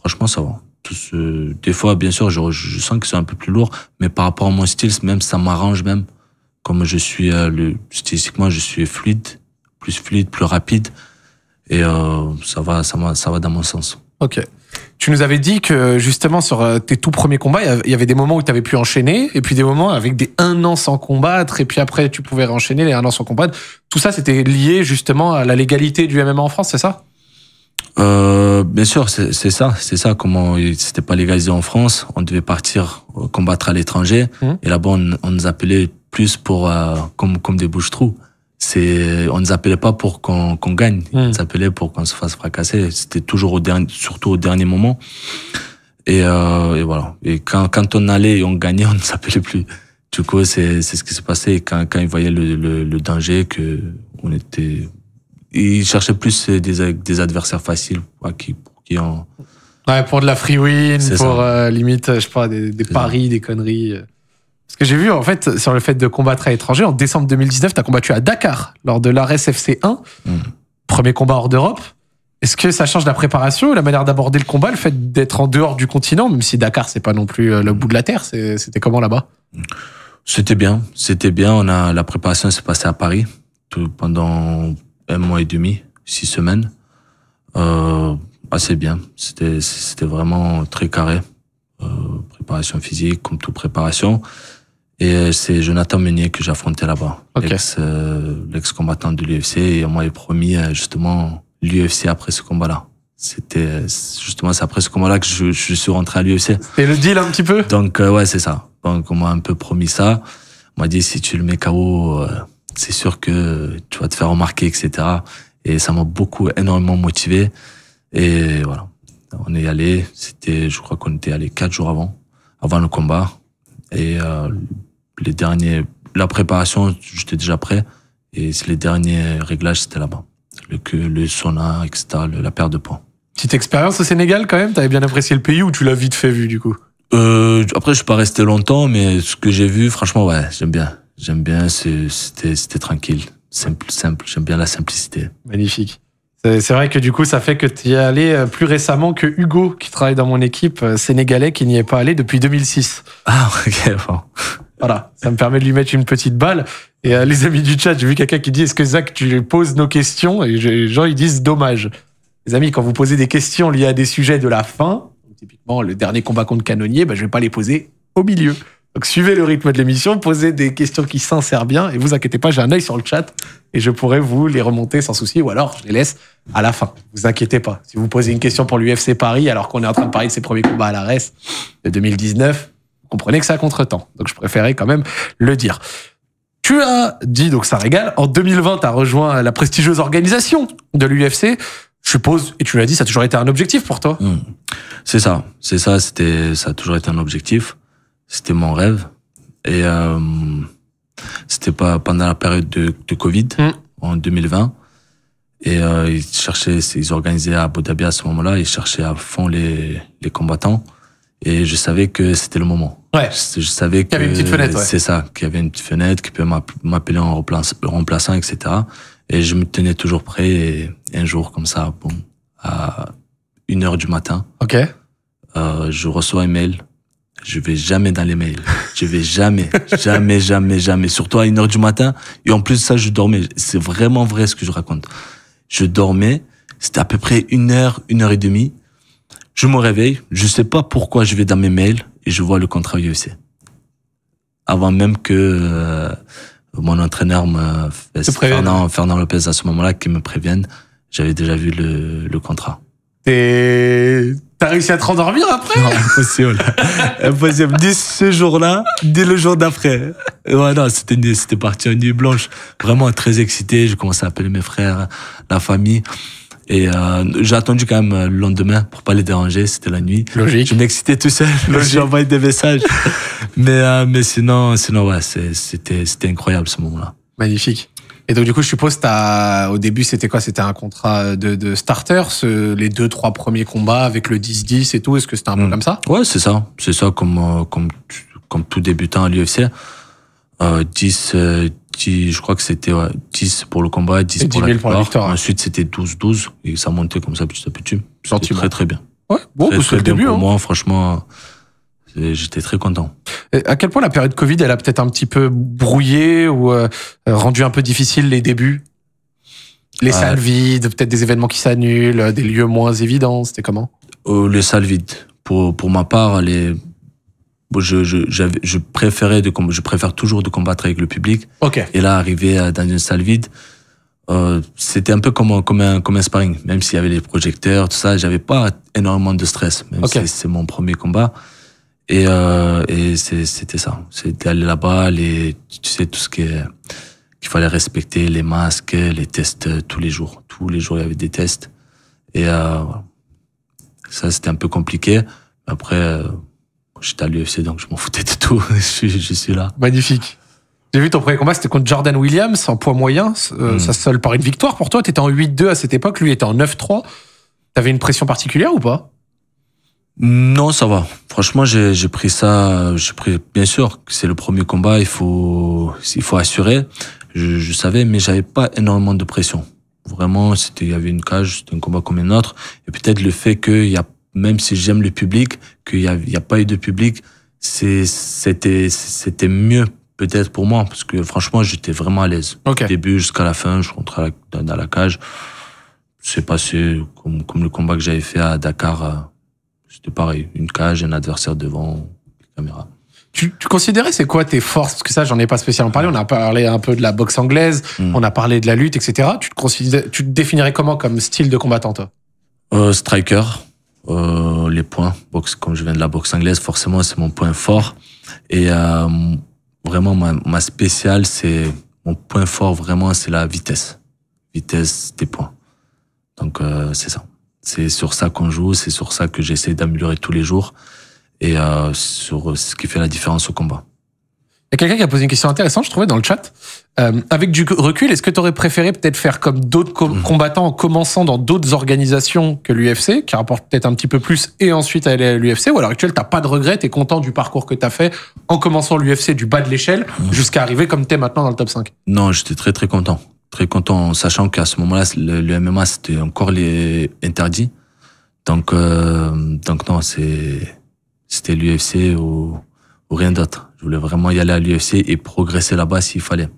S2: franchement, ça va tout ce... Des fois, bien sûr, je, sens que c'est un peu plus lourd, mais par rapport à mon style, même ça m'arrange même. Comme je suis, euh, le... stylistiquement, je suis fluide, plus fluide, plus rapide, et euh, ça va, ça va, ça va dans mon sens.
S1: Ok. Tu nous avais dit que justement sur euh, tes tout premiers combats, il y avait des moments où tu avais pu enchaîner, et puis des moments avec des un an sans combattre, et puis après tu pouvais enchaîner les un an sans combattre. Tout ça, c'était lié justement à la légalité du MMA en France, c'est ça
S2: euh, bien sûr, c'est ça, c'est ça. Comment c'était pas légalisé en France, on devait partir euh, combattre à l'étranger. Mmh. Et là-bas, on, nous appelait plus pour euh, comme comme des bouches trous. C'est on nous appelait pas pour qu'on qu'on gagne, mmh. on nous appelait pour qu'on se fasse fracasser. C'était toujours au dernier, surtout au dernier moment. Et, euh, et voilà. Et quand quand on allait et on gagnait, on ne s'appelait plus. Du coup, c'est c'est ce qui se passait Quand quand ils voyaient le, le, le danger que on était il cherchait plus des, adversaires faciles qui, pour qui en...
S1: Ouais, pour de la free win, pour euh, limite, je sais pas, des, paris, des conneries. Euh. Ce que j'ai vu, en fait, sur le fait de combattre à l'étranger, en décembre 2019, tu as combattu à Dakar lors de l'ARSFC 1, hmm. premier combat hors d'Europe. Est-ce que ça change la préparation, la manière d'aborder le combat, le fait d'être en dehors du continent, même si Dakar, c'est pas non plus euh, le bout de la terre, c'était comment là-bas
S2: C'était bien, c'était bien. On a, la préparation s'est passée à Paris pendant un mois et demi, six semaines. Euh, assez bien. C'était c'était vraiment très carré. Euh, préparation physique, comme toute préparation. Et c'est Jonathan Meunier que j'affrontais là-bas, okay. Euh, l'ex-combattant de l'UFC. Et on m'avait promis euh, justement l'UFC après ce combat-là. C'était justement c'est après ce combat-là que je, suis rentré à l'UFC. et le deal un petit peu Donc ouais, c'est ça. Donc on m'a un peu promis ça. On m'a dit si tu le mets KO c'est sûr que tu vas te faire remarquer, etc. Et ça m'a beaucoup, énormément motivé. Et voilà, on est allé. C'était, je crois qu'on était allé quatre jours avant, avant le combat. Et euh, les derniers, la préparation, j'étais déjà prêt. Et les derniers réglages, c'était là-bas. Le queue, le sauna, etc., la perte de poids.
S1: Petite expérience au Sénégal quand même T'avais bien apprécié le pays ou tu l'as vite fait vu du coup
S2: euh, Après, je suis pas resté longtemps, mais ce que j'ai vu, franchement, ouais, j'aime bien. J'aime bien, c'était tranquille, simple, simple. J'aime bien la simplicité. Magnifique.
S1: C'est vrai que du coup, ça fait que tu y es allé euh, plus récemment que Hugo, qui travaille dans mon équipe euh, sénégalais, qui n'y est pas allé depuis 2006. Ah, ok, Voilà, ça me permet de lui mettre une petite balle. Et euh, les amis du chat, j'ai vu quelqu'un qui dit Est-ce que Zach, tu poses nos questions Et les gens, ils disent Dommage. Les amis, quand vous posez des questions liées à des sujets de la fin, typiquement le dernier combat contre Canonnier, bah, je ne vais pas les poser au milieu. Donc suivez le rythme de l'émission, posez des questions qui s'insèrent bien et vous inquiétez pas, j'ai un œil sur le chat et je pourrai vous les remonter sans souci ou alors je les laisse à la fin. Vous inquiétez pas. Si vous posez une question pour l'UFC Paris alors qu'on est en train de parler de ses premiers combats à la RES de 2019, comprenez que c'est à contre-temps. Donc je préférais quand même le dire. Tu as dit, donc ça régale, en 2020, tu as rejoint la prestigieuse organisation de l'UFC. Je suppose, et tu l'as dit, ça a toujours été un objectif pour toi.
S2: Hmm. C'est ça, c'est ça, c'était, ça a toujours été un objectif c'était mon rêve. Et euh, c'était pas pendant la période de, Covid mm. en 2020. Et euh, ils cherchaient, ils organisaient à Abu Dhabi à ce moment-là, ils cherchaient à fond les, les combattants. Et je savais que c'était le moment. Ouais. Je, savais qu'il y avait une petite fenêtre. C'est ça, qu'il y avait une petite fenêtre, qu'ils peut m'appeler en remplaçant, etc. Et je me tenais toujours prêt. Et un jour, comme ça, bon, à une heure du matin, ok euh, je reçois un mail je vais jamais dans les mails. Je vais jamais, jamais, jamais, jamais. Surtout à 1h du matin. Et en plus, ça, je dormais. C'est vraiment vrai ce que je raconte. Je dormais. C'était à peu près une heure, une heure et demie. Je me réveille. Je sais pas pourquoi je vais dans mes mails et je vois le contrat UFC. Avant même que euh, mon entraîneur me, Fernand, Fernand Lopez à ce moment-là qui me prévienne, j'avais déjà vu le, contrat. Et... T'as réussi à te rendormir après impossible. impossible. Dès ce jour-là, dès le jour d'après. Ouais, non, c'était, c'était parti en nuit blanche. Vraiment très excité. J'ai commencé à appeler mes frères, la famille. Et euh, j'ai attendu quand même le lendemain pour pas les déranger, c'était la nuit. Logique. Je m'excitais tout seul, j'ai envoyé des messages. mais, euh, mais sinon, sinon ouais, c'était, c'était incroyable ce moment-là. Magnifique.
S1: Et donc, du coup, je suppose, au début, c'était quoi C'était un contrat de, de starter, ce, les deux, trois premiers combats avec le 10-10 et tout. Est-ce que c'était un peu hmm. comme ça Ouais, c'est ça.
S2: C'est ça, comme, euh, comme, comme tout débutant à l'UFC. 10, euh, euh, je crois que c'était 10 pour le combat, 10, pour, la victoire. Ensuite, c'était 12-12 et ça montait comme ça petit à petit. C'était très, très bien. Ouais, bon, bah, c'était le début. Pour hein. moi, franchement. J'étais très content.
S1: à quel point la période Covid, elle a peut-être un petit peu brouillé ou euh, rendu un peu difficile les débuts Les salles vides, peut-être des événements qui s'annulent, des lieux moins évidents, c'était comment
S2: oh, Les salles vides. Pour, pour ma part, les... je, je, préférais de, je préfère toujours de combattre avec le public. Et là, arriver euh, dans une salle vide, euh, c'était un peu comme, comme, un, comme un sparring. Même s'il y avait les projecteurs, tout ça, j'avais pas énormément de stress, même si c'est mon premier combat. Et, euh, et c'était ça. c'était aller là-bas, tu sais, tout ce qu'il fallait respecter, les masques, les tests tous les jours. Tous les jours, il y avait des tests. Et euh, Ça, c'était un peu compliqué. Après, euh, j'étais à l'UFC, donc je m'en foutais de tout. je, suis, là.
S1: Magnifique. J'ai vu ton premier combat, c'était contre Jordan Williams en poids moyen. Euh, hmm. Ça se par une victoire pour toi. tu étais en 8-2 à cette époque, lui était en 9-3. T'avais une pression particulière ou pas
S2: non, ça va. Franchement, j'ai pris ça. J'ai pris, bien sûr, c'est le premier combat. Il faut, il faut assurer. Je, savais, mais j'avais pas énormément de pression. Vraiment, c'était, il y avait une cage, c'était un combat comme un autre. Et peut-être le fait qu'il y a, même si j'aime le public, qu'il y a, il y a pas eu de public, c'est, c'était, c'était mieux peut-être pour moi, parce que franchement, j'étais vraiment à l'aise. début jusqu'à la fin, je rentrais dans la cage. C'est passé comme, comme le combat que j'avais fait à Dakar euh, c'était pareil, une cage, un adversaire devant,
S1: caméra. Tu, tu, considérais c'est quoi tes forces Parce que ça, j'en ai pas spécialement parlé. On a parlé un peu de la boxe anglaise, hmm. on a parlé de la lutte, etc. Tu te, considérais tu te définirais comment comme style de combattant, toi
S2: euh, Striker, euh, les points. Boxe, comme je viens de la boxe anglaise, forcément, c'est mon point fort. Et euh, vraiment, ma, ma spéciale, c'est mon point fort, vraiment, c'est la vitesse. Vitesse des points. Donc, euh, c'est ça. C'est sur ça qu'on joue, c'est sur ça que j'essaie d'améliorer tous les jours et euh, sur euh, ce qui fait la différence au combat. Il y a quelqu'un qui a posé une question intéressante, je trouvais, dans le chat. Euh, avec du recul,
S1: est-ce que tu aurais préféré peut-être faire comme d'autres mm. combattants en commençant dans d'autres organisations que l'UFC, qui rapportent peut-être un petit peu plus, et ensuite aller à l'UFC Ou alors, tu t'as pas de regrets, tu es content du parcours que tu as fait en commençant l'UFC du bas de l'échelle mm. jusqu'à arriver comme tu es maintenant dans le top 5
S2: Non, j'étais très très content très content, en sachant qu'à ce moment-là, le, MMA, c'était encore les interdit. Donc, euh, donc non, c'était l'UFC ou, rien d'autre. Je voulais vraiment y aller à l'UFC et progresser là-bas s'il fallait.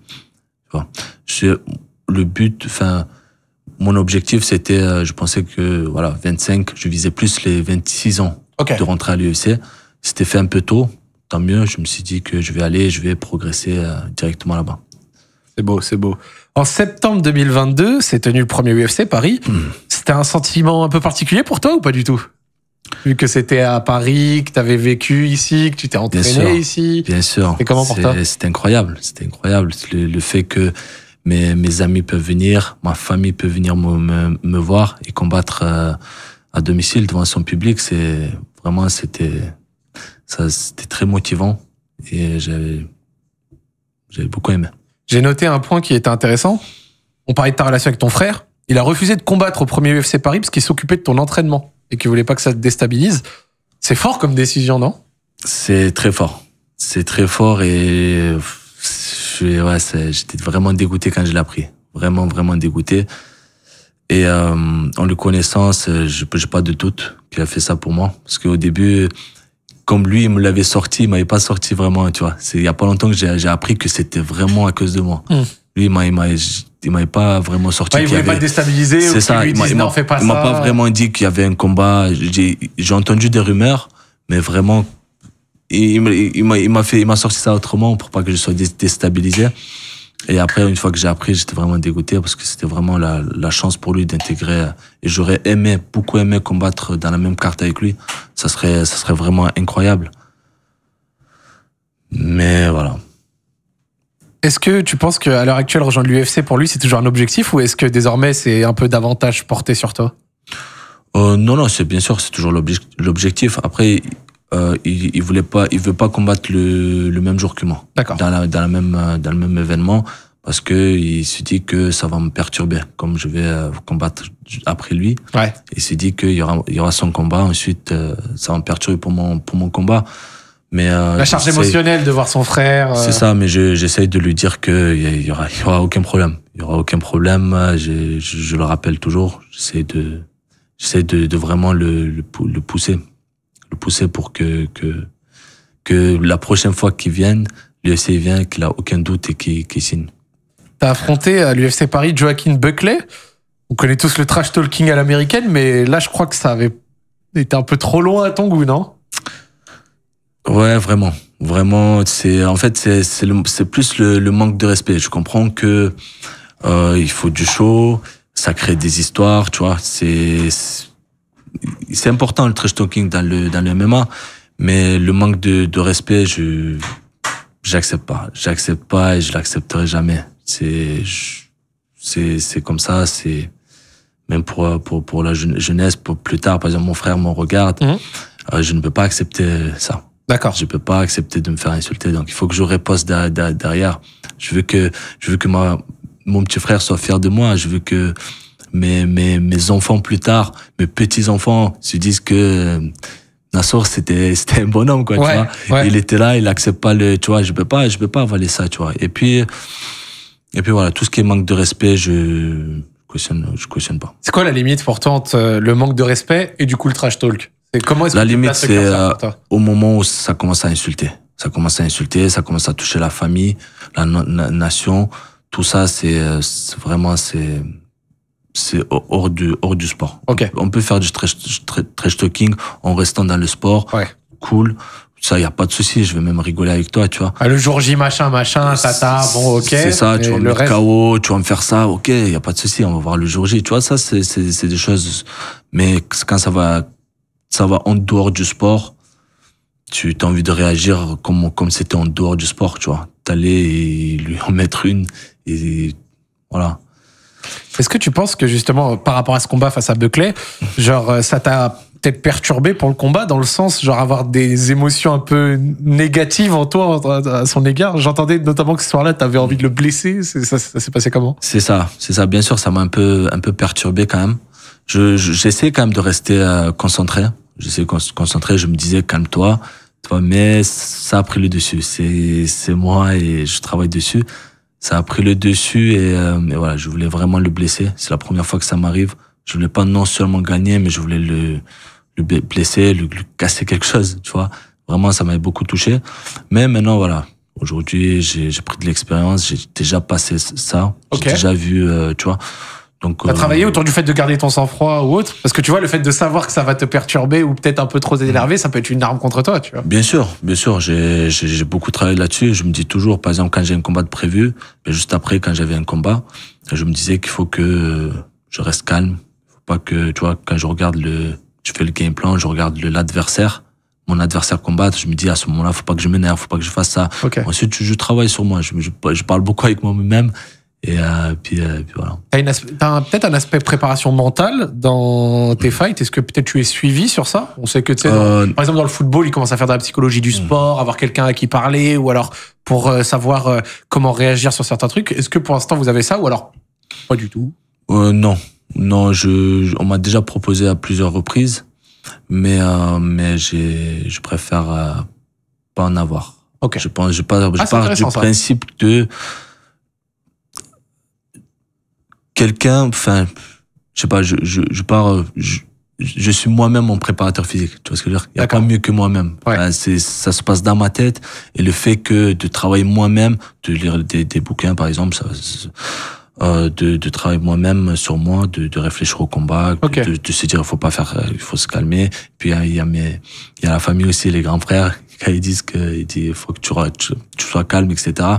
S2: le but, enfin, mon objectif, c'était, euh, je pensais que, voilà, 25, je visais plus les 26 ans de rentrer à l'UFC. C'était fait un peu tôt, tant mieux. Je me suis dit que je vais aller, je vais progresser euh, directement là-bas. C'est beau, c'est beau.
S1: En septembre 2022, s'est tenu le premier UFC Paris. Hmm. C'était un sentiment un peu particulier pour toi ou pas du tout Vu que c'était à Paris, que tu avais vécu ici, que tu t'es entraîné ici. Bien sûr. Et comment pour toi C'était incroyable.
S2: C'était incroyable. Le, fait que mes, amis peuvent venir, ma famille peut venir me, voir et combattre à, euh, à domicile devant son public, c'est vraiment, c'était, ça, c'était très motivant et j'avais, j'avais beaucoup aimé.
S1: J'ai noté un point qui était intéressant. On parlait de ta relation avec ton frère. Il a refusé de combattre au premier UFC Paris parce qu'il s'occupait de ton entraînement et qu'il voulait pas que ça te déstabilise. C'est fort comme décision, non
S2: C'est très fort. C'est très fort et j'étais vraiment dégoûté quand je l'ai appris. Vraiment, vraiment dégoûté. Et euh, en le connaissant, je n'ai pas de doute qu'il a fait ça pour moi. Parce qu'au début, comme lui, il me l'avait sorti, il m'avait pas sorti vraiment, tu vois. C'est il y a pas longtemps que j'ai appris que c'était vraiment à cause de moi. Hmm. Lui, il m'avait pas vraiment sorti. il voulait pas
S1: déstabiliser. C'est ça. il m'a pas, vraiment
S2: dit qu'il y avait un combat. J'ai entendu des rumeurs, mais vraiment, il, il m'a fait, il m'a sorti ça autrement pour pas que je sois déstabilisé. Et après, une fois que j'ai appris, j'étais vraiment dégoûté parce que c'était vraiment la, chance pour lui d'intégrer. Et j'aurais aimé, beaucoup aimé combattre dans la même carte avec lui. Ça serait, ça serait vraiment incroyable. Mais voilà. Est-ce que tu penses qu'à l'heure actuelle, rejoindre l'UFC
S1: pour lui, c'est toujours un objectif ou est-ce que désormais, c'est un peu davantage porté sur toi
S2: euh, Non, non, c'est bien sûr, c'est toujours l'objectif. Après, euh, il, voulait pas, il veut pas combattre le, même jour que moi. Dans, la, même, euh, dans le même événement, parce que il se dit que ça va me perturber, comme je vais euh, combattre après lui. Il se dit qu'il y aura, il y aura son combat, ensuite ça va me perturber pour mon, pour mon combat. Mais la charge émotionnelle
S1: de voir son frère. C'est ça,
S2: mais j'essaie de lui dire qu'il il y, aura, y aura aucun problème. Il y aura aucun problème. Je, je, le rappelle toujours. J'essaie de, j'essaie de, vraiment le, le pousser le pousser pour que, que, la prochaine fois qu'il vienne, l'UFC vient, qu'il a aucun doute et qu'il signe. T'as affronté
S1: à euh, l'UFC Paris Joaquin
S2: Buckley. On connaît tous le trash talking à l'américaine, mais là, je crois que
S1: ça avait été un peu trop loin à ton goût, non
S2: Ouais, vraiment. Vraiment, c'est en fait c'est plus le, manque de respect. Je comprends que euh, il faut du show, ça crée des histoires, tu vois. C'est c'est important le trash talking dans le dans le MMA, mais le manque de, de respect, je j'accepte pas, j'accepte pas et je l'accepterai jamais. C'est c'est c'est comme ça, c'est même pour pour pour la jeunesse, pour plus tard, par exemple mon frère me regarde, mhm. euh, je ne peux pas accepter ça. D'accord. Je peux pas accepter de me faire insulter, donc il faut que je repose derrière. Je veux que je veux que ma mon petit frère soit fier de moi. Je veux que mes, mes, mes enfants plus tard, mes petits-enfants se disent que euh, Nassor c'était c'était un bonhomme quoi tu vois il était là il accepte pas le tu vois je peux pas je peux pas avaler ça tu vois et puis et puis voilà tout ce qui est manque de respect je cautionne je cautionne pas
S1: c'est quoi la limite pour euh, le manque de respect et du coup le trash talk c'est comment est-ce la limite c'est euh,
S2: au moment où ça commence à insulter ça commence à insulter ça commence à toucher la famille la, nation tout ça c'est vraiment c'est c'est hors du, hors du sport. ok On peut faire du trash, talking en restant dans le sport. Ouais. Cool. Ça, il a pas de souci. Je vais même rigoler avec toi, tu vois. Ah,
S1: le jour J, machin, machin, tata, bon, ok. C'est ça, tu vas me
S2: KO, tu vas me faire ça, ok, il n'y a pas de souci. On va voir le jour J. Tu vois, ça, c'est des choses. Mais quand ça va, ça va en dehors du sport, tu as envie de réagir comme comme c'était en dehors du sport, tu vois. T'allais lui en mettre une et voilà.
S1: Est-ce que tu penses que justement, euh, par rapport à ce combat face à Buckley, genre, euh, ça t'a peut-être perturbé pour le combat dans le sens, genre, avoir des émotions un peu négatives en toi à son égard J'entendais notamment que ce soir-là, t'avais envie de le blesser. Ça, s'est passé comment
S2: C'est ça, c'est ça. Bien sûr, ça m'a un peu, un peu perturbé quand même. J'essaie je, quand même de rester euh, concentré. J'essayais de concentrer. Je me disais, calme-toi. toi. Mais ça a pris le dessus. C'est moi et je travaille dessus ça a pris le dessus et, euh, voilà, je voulais vraiment le blesser. C'est la première fois que ça m'arrive. Je voulais pas non seulement gagner, mais je voulais le, le blesser, le, casser quelque chose, tu vois. Vraiment, ça m'avait beaucoup touché. Mais maintenant, voilà, aujourd'hui, j'ai pris de l'expérience, j'ai déjà passé ça, j'ai déjà vu, euh, tu vois. Donc, T'as euh, travaillé
S1: autour du fait de garder ton sang-froid ou autre
S2: Parce que tu vois, le fait de savoir
S1: que ça va te perturber ou peut-être un peu trop mhm. énervé, ça peut être une arme contre toi, tu vois.
S2: Bien sûr, bien sûr. J'ai, beaucoup travaillé là-dessus. Je me dis toujours, par exemple, quand j'ai un combat de prévu, mais juste après, quand j'avais un combat, je me disais qu'il faut que je reste calme. Faut pas que, tu vois, quand je regarde le, je fais le game plan, je regarde l'adversaire, mon adversaire combattre, je me dis à ce moment-là, faut pas que je m'énerve, faut pas que je fasse ça. Ensuite, je, travaille sur moi. je, je parle beaucoup avec moi-même et euh, euh, puis, voilà. T'as peut-être un aspect préparation mentale dans tes mm. fights. Est-ce que peut-être
S1: tu es suivi sur ça On sait que, euh, par exemple, dans le football, ils commencent à faire de la psychologie du mm. sport, avoir quelqu'un à qui parler, ou alors pour savoir comment réagir sur certains trucs. Est-ce que pour l'instant vous avez ça, ou alors
S2: pas du tout Non, non. Je, on m'a déjà proposé à plusieurs reprises, mais mais je préfère pas en avoir. Ok. Je pense, je pas ah, pars du principe de quelqu'un, enfin, je sais pas, je, je, je pars, je, je suis moi-même mon préparateur physique. Tu vois ce que je veux dire Il y a pas mieux que moi-même. Ouais. ça se passe dans ma tête. Et le fait que de travailler moi-même, de lire des, des, bouquins, par exemple, ça, euh, de, de travailler moi-même sur moi, de, de, réfléchir au combat, de, se dire il faut pas faire, euh, il faut se calmer. Puis euh, il y, a, mes, il y a la famille aussi, les grands frères, quand ils disent que il faut que tu, tu, sois calme, etc.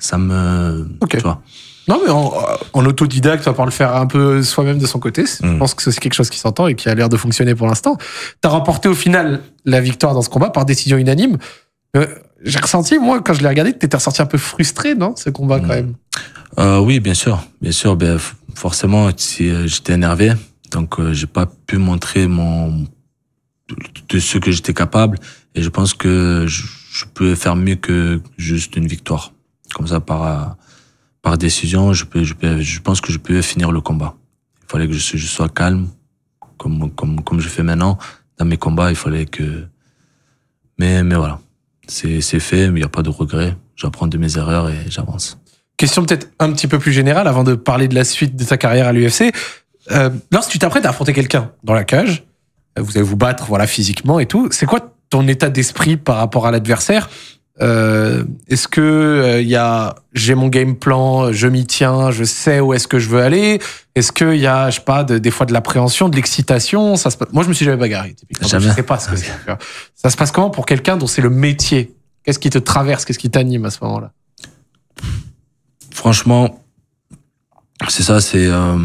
S2: Ça me, tu vois. Non, mais
S1: en, autodidacte, à part le faire un peu soi-même de son côté. Je mm. pense que c'est quelque chose qui s'entend et qui a l'air de fonctionner pour l'instant. Tu as remporté au final la victoire dans ce combat par décision unanime. Euh, j'ai ressenti, moi, quand je l'ai regardé, que t'étais ressorti un peu frustré, non, ce combat, quand mm. même
S2: euh, Oui, bien sûr. Bien sûr, ben, forcément, euh, j'étais énervé. Donc, j'ai pas pu montrer mon de ce que j'étais capable. Et je pense que je peux faire mieux que juste une victoire. Comme ça, par par décision, je, peux, je, pense que je pouvais finir le combat. Il fallait que je, je sois calme, comme, comme, je fais maintenant. Dans mes combats, il fallait que... Mais, mais voilà, c'est fait, mais il n'y a pas de regret. J'apprends de mes erreurs et j'avance. Question peut-être un petit peu plus générale avant
S1: de parler de la suite de ta carrière à l'UFC. Euh, lorsque tu t'apprêtes à affronter quelqu'un dans la cage, vous allez vous battre voilà physiquement et tout, c'est quoi ton état d'esprit par rapport à l'adversaire euh, est-ce que il euh, y a j'ai mon game plan, je m'y tiens, je sais où est-ce que je veux aller. Est-ce qu'il y a je sais pas de, des fois de l'appréhension, de l'excitation. Ça se moi je me suis jamais bagarré. Typiquement, Je sais pas ce que ah c'est. Ça se passe comment pour quelqu'un dont c'est le métier Qu'est-ce qui te traverse Qu'est-ce qui t'anime à ce moment-là
S2: Franchement, c'est ça. C'est euh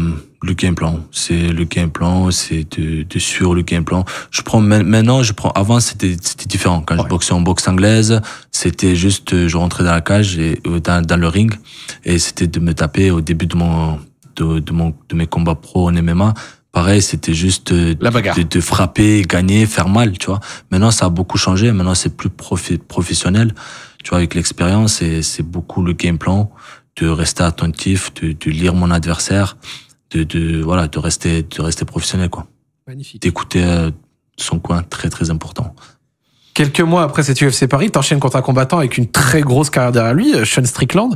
S2: le game plan. C'est le game plan, c'est de, de, sur le game plan. Je prends maintenant, je prends avant c'était c'était différent. Quand je boxais en boxe anglaise, c'était juste euh, je rentrais dans la cage et euh, dans, le ring et c'était de me taper au début de mon de, mon de mes combats pro en MMA. Pareil, c'était juste euh, la De, frapper, gagner, faire mal, tu vois. Maintenant, ça a beaucoup changé. Maintenant, c'est plus profi, professionnel, tu vois, avec l'expérience et c'est beaucoup le game plan de rester attentif, de, de lire mon adversaire, de, voilà, de rester, de rester professionnel, quoi. D'écouter euh, son coin, très, très important.
S1: Quelques mois après cette UFC Paris, tu enchaînes contre un combattant avec une très grosse carrière derrière lui, euh, Sean Strickland,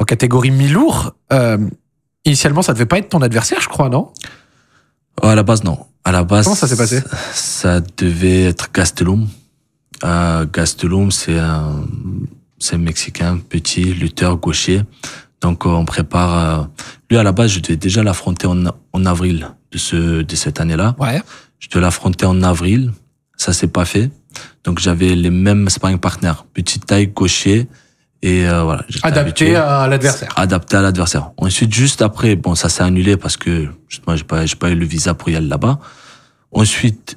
S1: en catégorie mi-lourd. Euh, initialement, ça devait pas être ton adversaire, je crois, non
S2: oh, À la base, non. À la base. Comment ça s'est passé Ça devait être Gastelum. Euh, Gastelum, c'est un Mexicain, petit lutteur gaucher. Donc on prépare. Euh, lui à la base, je devais déjà l'affronter en, avril de ce de cette année-là. Ouais. Je devais l'affronter en avril. Ça s'est pas fait. Donc j'avais les mêmes sparring partners, petite taille, gaucher et euh, voilà. Adapté à l'adversaire. Adapté à l'adversaire. Ensuite, juste après, bon, ça s'est annulé parce que justement, j'ai pas j'ai pas eu le visa pour y aller là-bas. Ensuite,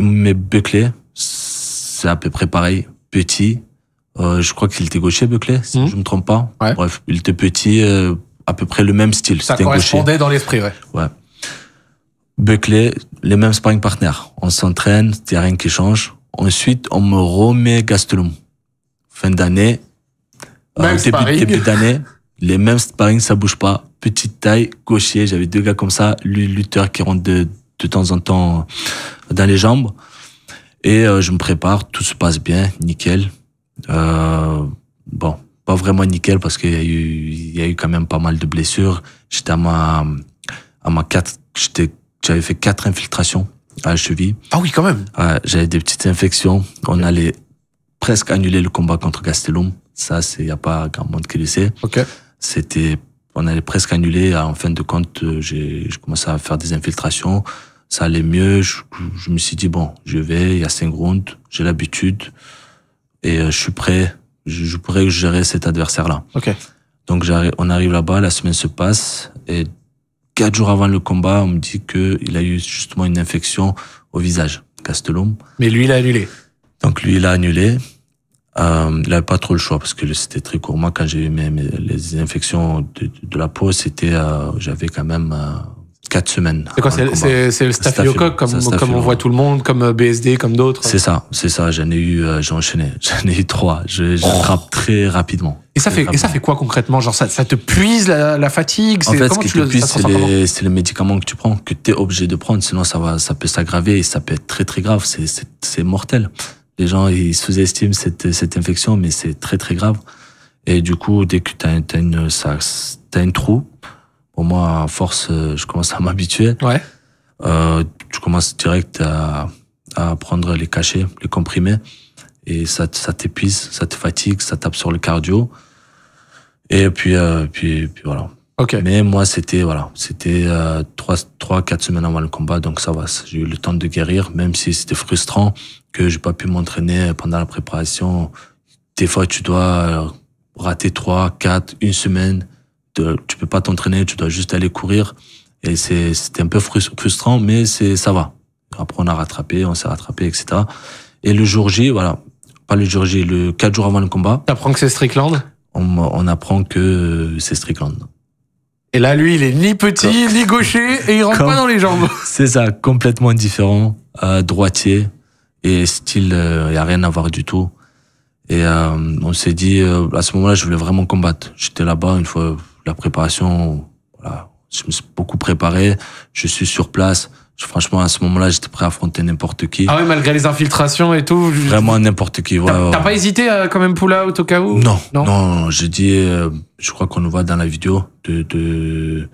S2: mes beclés, c'est à peu près pareil, petit, euh, je crois qu'il était gaucher, Buckley, si hmm. je me trompe pas. Bref, il était petit, euh, à peu près le même style. Ça correspondait dans l'esprit, ouais. Ouais. les mêmes sparring partners. On s'entraîne, il n'y a rien qui change. Ensuite, on me remet Gastelum. Fin d'année,
S1: euh, début,
S2: d'année, les mêmes sparring, ça bouge pas. Petite taille, gaucher. J'avais deux gars comme ça, lutteur qui rentre de, de temps en temps dans les jambes. Et euh, je me prépare, tout se passe bien, nickel. Euh, bon, pas vraiment nickel parce qu'il y, a eu, il y eu quand même pas mal de blessures. J'étais à ma, à ma 4, j'avais fait quatre infiltrations à la cheville. Ah oui, quand même. Euh, j'avais des petites infections. On allait presque annuler le combat contre Castellum. Ça, c'est, y a pas grand monde qui le sait. Ok. C'était, on allait presque annuler. En fin de compte, euh, j'ai, commençais à faire des infiltrations. Ça allait mieux. Je, me suis dit, bon, je vais, il y a cinq rounds, j'ai l'habitude et euh, je suis prêt, je, pourrais gérer cet adversaire-là. ok Donc on arrive là-bas, la semaine se passe et quatre jours avant le combat, on me dit que il a eu justement une infection au visage, Castellum. Mais lui, il a annulé. Donc lui, il a annulé. Euh, il n'avait pas trop le choix parce que c'était très court. Moi, quand j'ai eu mes, les infections de, de, la peau, c'était, euh, j'avais quand même euh, Quatre semaines. C'est quoi C'est le Staphylococque, comme, on voit tout le monde, comme euh, BSD, comme d'autres C'est ça, c'est ça. J'en ai eu, euh, J'en ai eu trois. Je, j'attrape oh. très rapidement.
S1: Et ça, fait, ça fait quoi concrètement Genre, ça, te puise la, fatigue En fait, ce te puise, c'est
S2: le médicament que tu prends, que tu es obligé de prendre. Sinon, ça, va, ça peut s'aggraver et ça peut être très, très grave. C'est mortel. Les gens, ils sous-estiment cette, infection, mais c'est très, très grave. Et du coup, dès que tu as, une, ça, as au moi, force, euh, je commence à m'habituer. Ouais. Euh, tu commences direct à, à prendre les cachets, les comprimés, et ça, ça t'épuise, ça te fatigue, ça tape sur le cardio. Et puis, euh, puis, puis voilà. Okay. Mais moi, c'était voilà, c'était euh, trois, trois, quatre semaines avant le combat, donc ça va. J'ai eu le temps de guérir, même si c'était frustrant que j'ai pas pu m'entraîner pendant la préparation. Des fois, tu dois rater trois, quatre, une semaine tu peux pas t'entraîner, tu dois juste aller courir. Et c'était un peu frustrant, mais c'est ça va. Après, on a rattrapé, on s'est rattrapé, etc. Et le jour J, voilà, pas le jour J, le 4 jours avant le combat. apprends que c'est Strickland on, apprend que c'est Strickland. Et là, lui, il est ni petit, ni
S1: gaucher, et il rentre pas dans
S2: les jambes. C'est ça, complètement différent, euh, droitier, et style, il euh, n'y a rien à voir du tout. Et euh, on s'est dit, à ce moment-là, je voulais vraiment combattre. J'étais là-bas une fois la préparation, voilà, je me suis beaucoup préparé. Je suis sur place. franchement, à ce moment-là, j'étais prêt à affronter n'importe qui. Ah oui, malgré les infiltrations et tout. Vraiment n'importe qui. Ouais, T'as pas
S1: hésité à euh, quand même pull out au cas où Non,
S2: non. non J'ai dit, euh, je crois qu'on le voit dans la vidéo de, de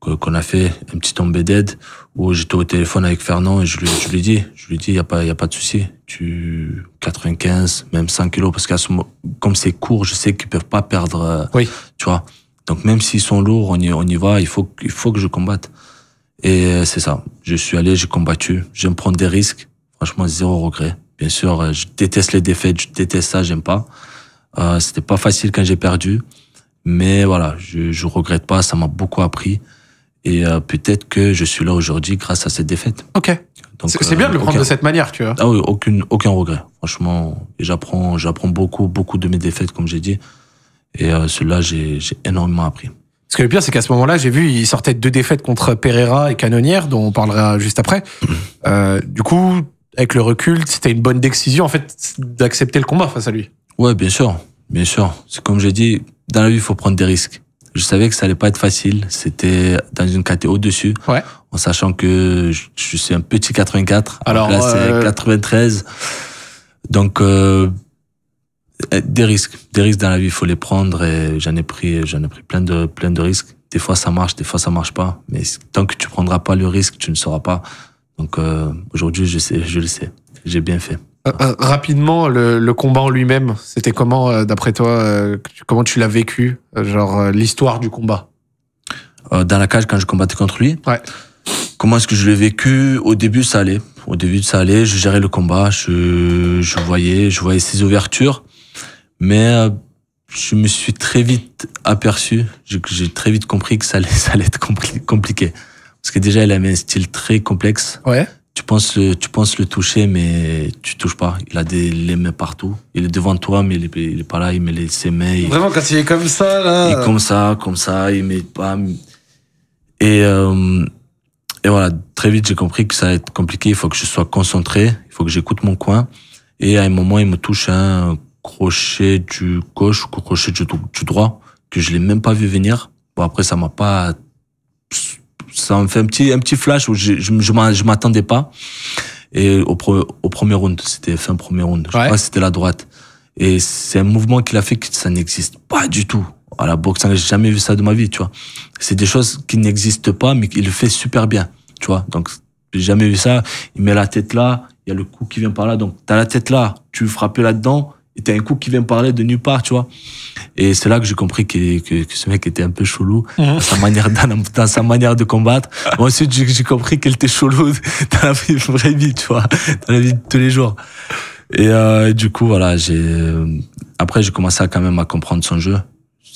S2: qu'on a fait un petit tombé d'aide où j'étais au téléphone avec Fernand et je lui, je lui dis, je lui dis, y a pas, y a pas de souci. Tu 95, même 100 kilos parce qu'à ce moment, comme c'est court, je sais qu'ils peuvent pas perdre. Euh, oui. Tu vois. Donc même s'ils sont lourds, on y, on y va, il faut, il faut que je combatte. Et euh, c'est ça. Je suis allé, j'ai combattu. J'aime prendre des risques. Franchement, zéro regret. Bien sûr, euh, je déteste les défaites, je déteste ça, j'aime pas. Euh, C'était pas facile quand j'ai perdu, mais voilà, je, je regrette pas. Ça m'a beaucoup appris. Et euh, peut-être que je suis là aujourd'hui grâce à cette défaite. Ok. C'est bien de le prendre de cette manière, tu vois. Ah aucune, aucun regret. Franchement, j'apprends, j'apprends beaucoup, beaucoup de mes défaites, comme j'ai dit. Et euh, j'ai énormément appris. Ce que le pire, c'est
S1: qu'à ce moment-là, j'ai vu, il sortait de deux défaites contre Pereira et Canonnière, dont on parlera juste après. Mhm.
S2: Euh, du coup, avec le recul, c'était une bonne décision, en fait, d'accepter le combat face à lui. Ouais, bien sûr, bien sûr. C'est comme j'ai dit, dans la vie, il faut prendre des risques. Je savais que ça allait pas être facile. C'était dans une catégorie au-dessus. Ouais. En sachant que je, suis un petit 84. Alors, là, c'est 93. Euh, Donc, euh, eh, des risques, des risques dans la vie, il faut les prendre et j'en ai pris, j'en ai pris plein de, plein de risques. Des fois ça marche, des fois ça marche pas. Mais tant que tu prendras pas le risque, tu ne sauras pas. Donc euh, aujourd'hui, je sais, je le sais, j'ai bien fait.
S1: Euh, euh, rapidement, le, le combat en lui-même, c'était comment, euh, d'après toi, comment tu l'as vécu, genre l'histoire du combat
S2: euh, Dans la cage, quand je combattais contre lui. Ouais. Comment est-ce que je l'ai vécu Au début, ça allait. Au début, ça allait. Je gérais le combat. Je, je voyais, je voyais ses ouvertures mais euh, je me suis très vite aperçu, j'ai très vite compris que ça allait, ça allait être compliqué. Parce que déjà, il avait un style très complexe. Ouais. Tu penses, le, tu penses le toucher, mais tu touches pas. Il a des, les mains partout. Il est devant toi, mais il est, pas là. Il met les, ses mains. Vraiment,
S1: quand il est comme ça, là. Il est comme
S2: ça, comme ça. Il met pas. Et, euh, et voilà, très vite, j'ai compris que ça allait être compliqué. Il faut que je sois concentré. Il faut que j'écoute mon coin. Et à un moment, il me touche un crochet du gauche ou crochet du, du droit que je l'ai même pas vu venir. Bon après ça m'a pas ça me fait un petit un petit flash où je je, m'attendais pas et au, au premier round, c'était fin premier round, je crois que c'était la droite. Et c'est un mouvement qu'il a fait que ça n'existe pas du tout à la boxe, hein, j'ai jamais vu ça de ma vie, tu vois. C'est des choses qui n'existent pas mais qu'il fait super bien, tu vois. Donc j'ai jamais vu ça, il met la tête là, il y a le coup qui vient par là donc tu as la tête là, tu frappes là-dedans et t'as un coup qui vient me parler de nulle part, tu vois. Et c'est là que j'ai compris que, que, que, ce mec était un peu chelou mhm. dans, sa manière, dans, sa manière de combattre. ensuite, j'ai compris qu'elle était chelou dans la vraie vie, tu vois, dans la vie de tous les jours. Et euh, du coup, voilà, j'ai euh, après j'ai commencé à quand même à comprendre son jeu,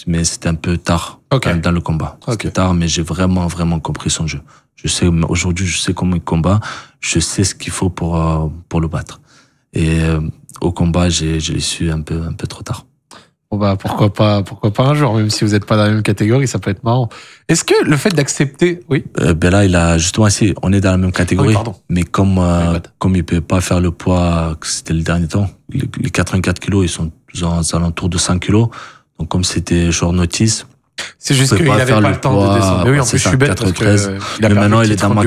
S2: mais c'était un peu tard dans le combat. Okay. tard, mais j'ai vraiment vraiment compris son jeu. Je sais aujourd'hui, je sais comment il combat, je sais ce qu'il faut pour euh, pour le battre. Et euh, au combat, je l'ai su un peu, un peu trop tard. Bon bah pourquoi pas, pourquoi pas un jour, même si vous n'êtes pas dans la même catégorie, ça peut être marrant. Est-ce que le fait d'accepter, oui euh, Ben là, il a justement, si on est dans la même catégorie, mais comme euh, comme il peut pas faire le poids que c'était le dernier temps, les, 84 kilos, ils sont aux alentours de 5 kilos. Donc comme c'était genre notice,
S1: c'est juste qu'il n'avait pas, le temps de descendre. oui, en plus, je suis bête parce que, euh, mais maintenant, il est dans ma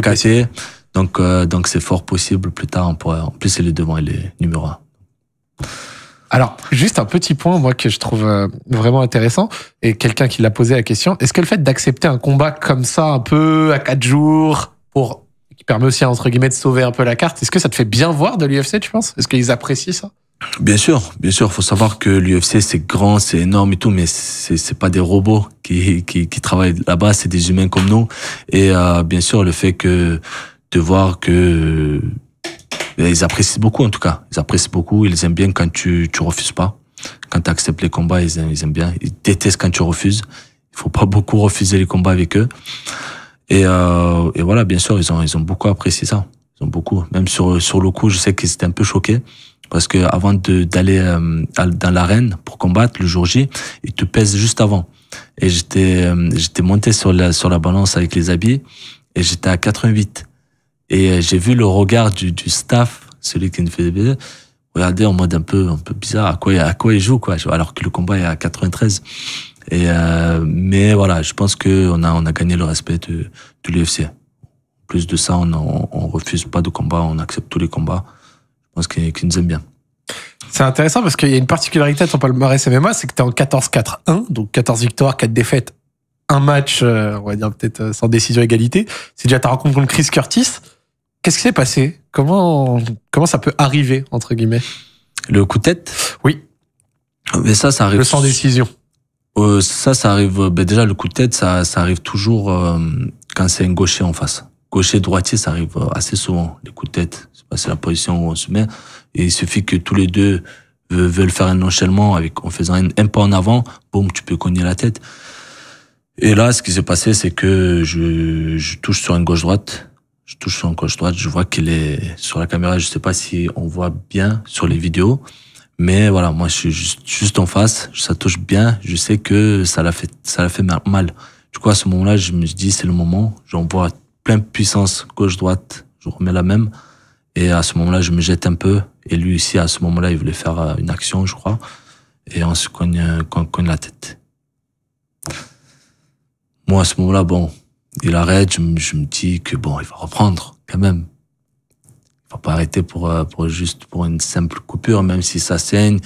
S2: donc, euh, donc c'est fort possible plus tard. On pourrait, en plus, il est devant, il est numéro 1. Alors, juste un
S1: petit point, moi, que je trouve euh, vraiment intéressant, et quelqu'un qui l'a posé la question, est-ce que le fait d'accepter un combat comme ça, un peu à quatre jours, pour qui permet aussi, entre guillemets, de sauver un peu la carte, est-ce que ça te fait bien voir de l'UFC, tu penses Est-ce qu'ils apprécient ça
S2: Bien sûr, bien sûr. faut savoir que l'UFC, c'est grand, c'est énorme et tout, mais c'est pas des robots qui, qui, travaillent là-bas, c'est des humains comme nous. Et euh, bien sûr, le fait que de voir que euh, ils apprécient beaucoup en tout cas. Ils apprécient beaucoup. Ils aiment bien quand tu tu refuses pas. Quand tu acceptes les combats, ils aiment, ils aiment bien. Ils détestent quand tu refuses. Il faut pas beaucoup refuser les combats avec eux. Et, euh, et voilà, bien sûr, ils ont ils ont beaucoup apprécié ça. Ils ont beaucoup. Même sur sur le coup, je sais qu'ils étaient un peu choqués parce que avant d'aller euh, dans l'arène pour combattre le jour J, ils te pèsent juste avant. Et j'étais j'étais monté sur la sur la balance avec les habits et j'étais à 88. Et euh, j'ai vu le regard du, staff, celui qui nous faisait baiser, regarder en mode un peu, un peu bizarre à quoi, à quoi il joue, quoi. Alors que le combat est à 93. Et euh, mais voilà, je pense qu'on a, on a gagné le respect de, de l'UFC. plus de ça, on, refuse pas de combat, on accepte tous les combats. Je pense qu'ils nous aiment bien. C'est intéressant parce qu'il y a une particularité de
S1: ton palmarès MMA, c'est que tu es en 14-4-1, donc 14 victoires, 4 défaites, un match, euh, on va dire peut-être sans décision égalité. C'est déjà ta rencontre contre Chris Curtis. Qu'est-ce qui s'est passé Comment comment ça peut arriver entre guillemets
S2: Le coup de tête. Oui. Mais ça, ça arrive. Le sans décision. Euh, ça, ça arrive. Euh, ben déjà, le coup de tête, ça, ça arrive toujours euh, quand c'est un gaucher en face. Gaucher, droitier, ça arrive euh, assez souvent. Les coups de tête, c'est la position où on se met. Et il suffit que tous les deux veulent faire un enchaînement avec en faisant un, un pas en avant, boum, tu peux cogner la tête. Et là, ce qui s'est passé, c'est que je, je touche sur une gauche droite je touche son gauche droite, je vois qu'il est sur la caméra, je sais pas si on voit bien sur les vidéos, mais voilà, moi je suis juste, en face, ça touche bien, je sais que ça l'a fait, ça l'a fait mal. Du coup, à ce moment-là, je me dis, c'est le moment, j'envoie plein de puissance gauche-droite, je remets la même, et à ce moment-là, je me jette un peu, et lui aussi, à ce moment-là, il voulait faire euh, une action, je crois, et on se cogne, euh, cogne la tête. Moi, à ce moment-là, bon, il arrête, je, je, me dis que bon, il va reprendre quand même. Il va pas arrêter pour, euh, pour juste pour une simple coupure, même si ça saigne.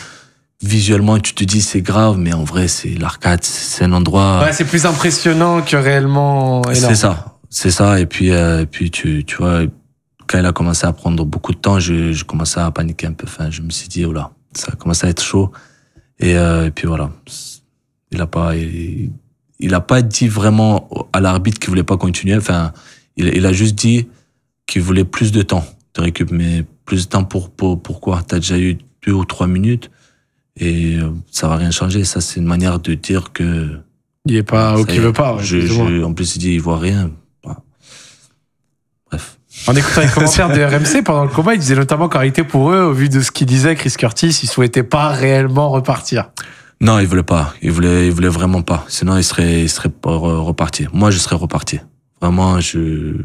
S2: Visuellement, tu te dis c'est grave, mais en vrai, c'est l'arcade, c'est un endroit. Ouais, c'est
S1: plus impressionnant que réellement. C'est ça,
S2: c'est ça. Et puis, euh, et puis tu, tu vois, quand il a commencé à prendre beaucoup de temps, je, je commençais à paniquer un peu. Enfin, je me suis dit, voilà, ça commence à être chaud. Et, euh, et puis voilà, il a pas, il n'a pas dit vraiment à l'arbitre qu'il voulait pas continuer. Enfin, il, a juste dit qu'il voulait plus de temps de récup, mais plus de temps pour, pour Tu T'as déjà eu deux ou trois minutes et ça va rien changer. Ça, c'est une manière de dire que
S1: il est pas ou qu'il veut pas. en
S2: plus, il dit il voit rien. Bref. En écoutant les commentaires de RMC
S1: pendant le combat, il disait notamment qu'en réalité, pour eux, au vu de ce qu'il disait, Chris Curtis, il souhaitait pas réellement repartir.
S2: Non, ils voulait pas. Il voulait, il voulait vraiment pas. Sinon, il serait, il serait Moi, je serais reparti. Vraiment, je,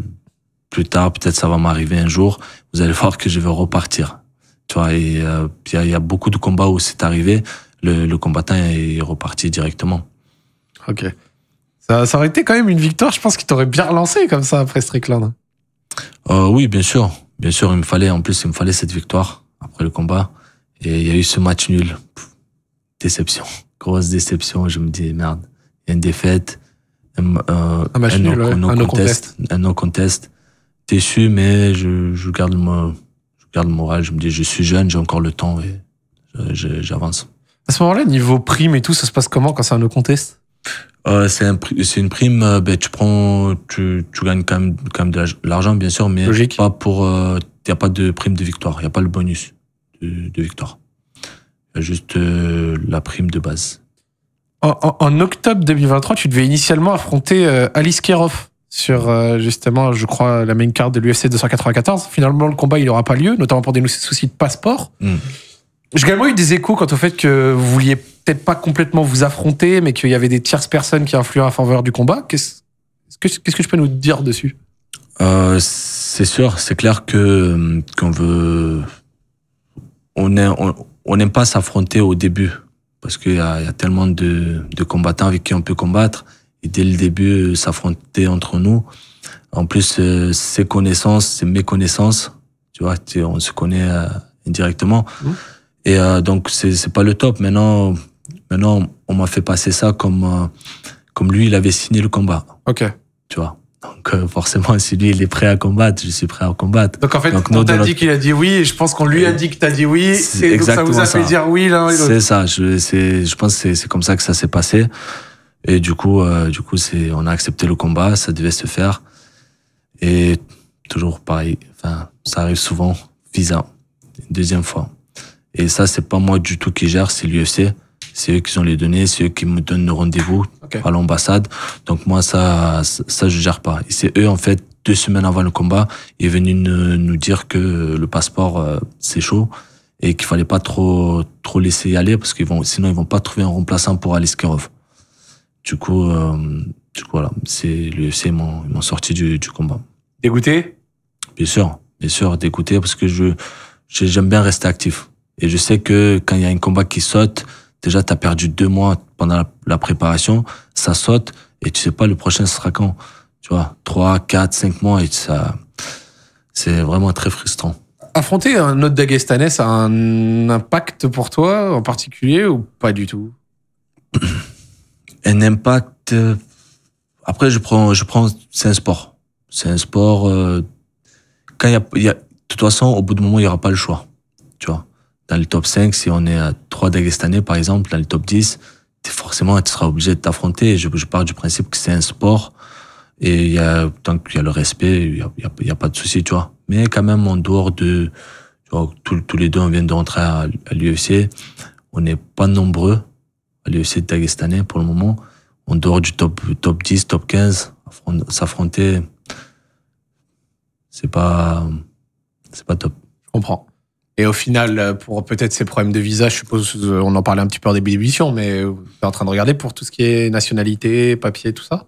S2: plus tard, peut-être ça va m'arriver un jour. Vous allez voir que je vais repartir. Tu vois, euh, il y, a beaucoup de combats où c'est arrivé. Le, combattant est reparti directement. Ok. Ça, ça aurait été quand même une
S1: victoire. Je pense qu'il t'aurait bien relancé comme ça après Strickland.
S2: Euh, oui, bien sûr. Bien sûr, il me fallait, en plus, il me fallait cette victoire après le combat. Et il y a eu ce match nul déception. Grosse déception. Je me dis, merde, il y a une défaite. Un, non contest. Un non mais je, garde le, je garde moral. Je me dis, je suis jeune, j'ai encore le temps et j'avance. À ce
S1: moment-là, niveau prime et tout, ça se passe
S2: comment quand c'est un no contest euh, c'est une prime, euh, ben, tu prends, tu, gagnes quand même, de l'argent, bien sûr, mais pas pour, il euh, n'y a pas de prime de victoire, il n'y a pas le bonus de victoire juste euh, la prime de base. En, octobre 2023, tu devais initialement affronter euh,
S1: Alice Kerov sur euh, justement, je crois, la main card de l'UFC 294. Finalement, le combat, il n'aura pas lieu, notamment pour des soucis de passeport. Hmm. J'ai également eu des échos quant au fait que vous vouliez peut-être pas complètement vous affronter, mais qu'il y avait des tierces personnes qui influaient en faveur du combat. Qu'est-ce que, je peux nous dire dessus
S2: C'est sûr, c'est clair que hum, qu'on veut, on est, on n'aime pas s'affronter au début parce qu'il y, a tellement de, combattants avec qui on peut combattre et dès le début euh, s'affronter entre nous. En plus, euh, ces ses connaissances, c'est méconnaissances, tu vois, tu, on se connaît euh, indirectement. Mmh. Et euh, donc c'est pas le top. Maintenant, maintenant on m'a fait passer ça comme comme lui, il avait signé le combat. Ok. Tu vois. Donc euh, forcément, si lui il est prêt à combattre, je suis prêt à combattre. Donc en fait, donc, on t'a dit
S1: qu'il a dit oui, et je pense qu'on lui a euh, dit que t'as dit oui, c'est donc ça vous a fait dire oui l'un et C'est ça,
S2: je, je pense que c'est comme ça que ça s'est passé. Et du coup, euh, du coup, on a accepté le combat, ça devait se faire. Et toujours pareil, enfin, ça arrive souvent, visa, une deuxième fois. Et ça, c'est pas moi du tout qui gère, c'est l'UFC c'est eux qui ont les données, c'est eux qui me donnent le rendez-vous à l'ambassade. Donc moi, ça, ça, je gère pas. Et c'est eux, en fait, deux semaines avant le combat, ils venus nous dire que le passeport, euh, c'est chaud et qu'il fallait pas trop, trop laisser y aller parce qu'ils vont, sinon ils vont pas trouver un remplaçant pour Aliskerov. Du coup, euh, du coup, voilà, c'est l'UFC m'ont sorti du, du combat. Dégoûté Bien sûr, bien sûr, dégoûté parce que je j'aime bien rester actif. Et je sais que quand il y a un combat qui saute, Déjà, tu as perdu deux mois pendant la, préparation, ça saute et tu sais pas le prochain sera quand. Tu vois, trois, quatre, cinq mois et ça, c'est vraiment très frustrant.
S1: Affronter un autre Dagestanais, ça a un impact pour toi en particulier ou pas
S2: du tout Un impact. Euh, après, je prends, je prends, c'est un sport. C'est un sport. Euh, quand il y a, de toute façon, au bout d'un moment, il y aura pas le choix. Tu vois dans le top 5, si on est à 3 Dagestanais, par exemple, dans le top 10, forcément, tu seras obligé de t'affronter. Je, je pars du principe que c'est un sport. Et il y a, tant qu'il y a le respect, il n'y a, y a, y a, pas de souci, tu vois. Mais quand même, en dehors de, tu vois, tous, les deux, on vient de rentrer à, à l'UFC. On n'est pas nombreux à l'UFC Dagestanais pour le moment. En dehors du top, top 10, top 15, s'affronter, c'est pas, c'est pas
S1: top. Je comprends. Et au final, euh, pour peut-être ces problèmes de visa, je suppose, euh, on en parlait un petit peu en début d'émission, mais euh, tu es en train de regarder pour tout ce qui est nationalité, papier, tout ça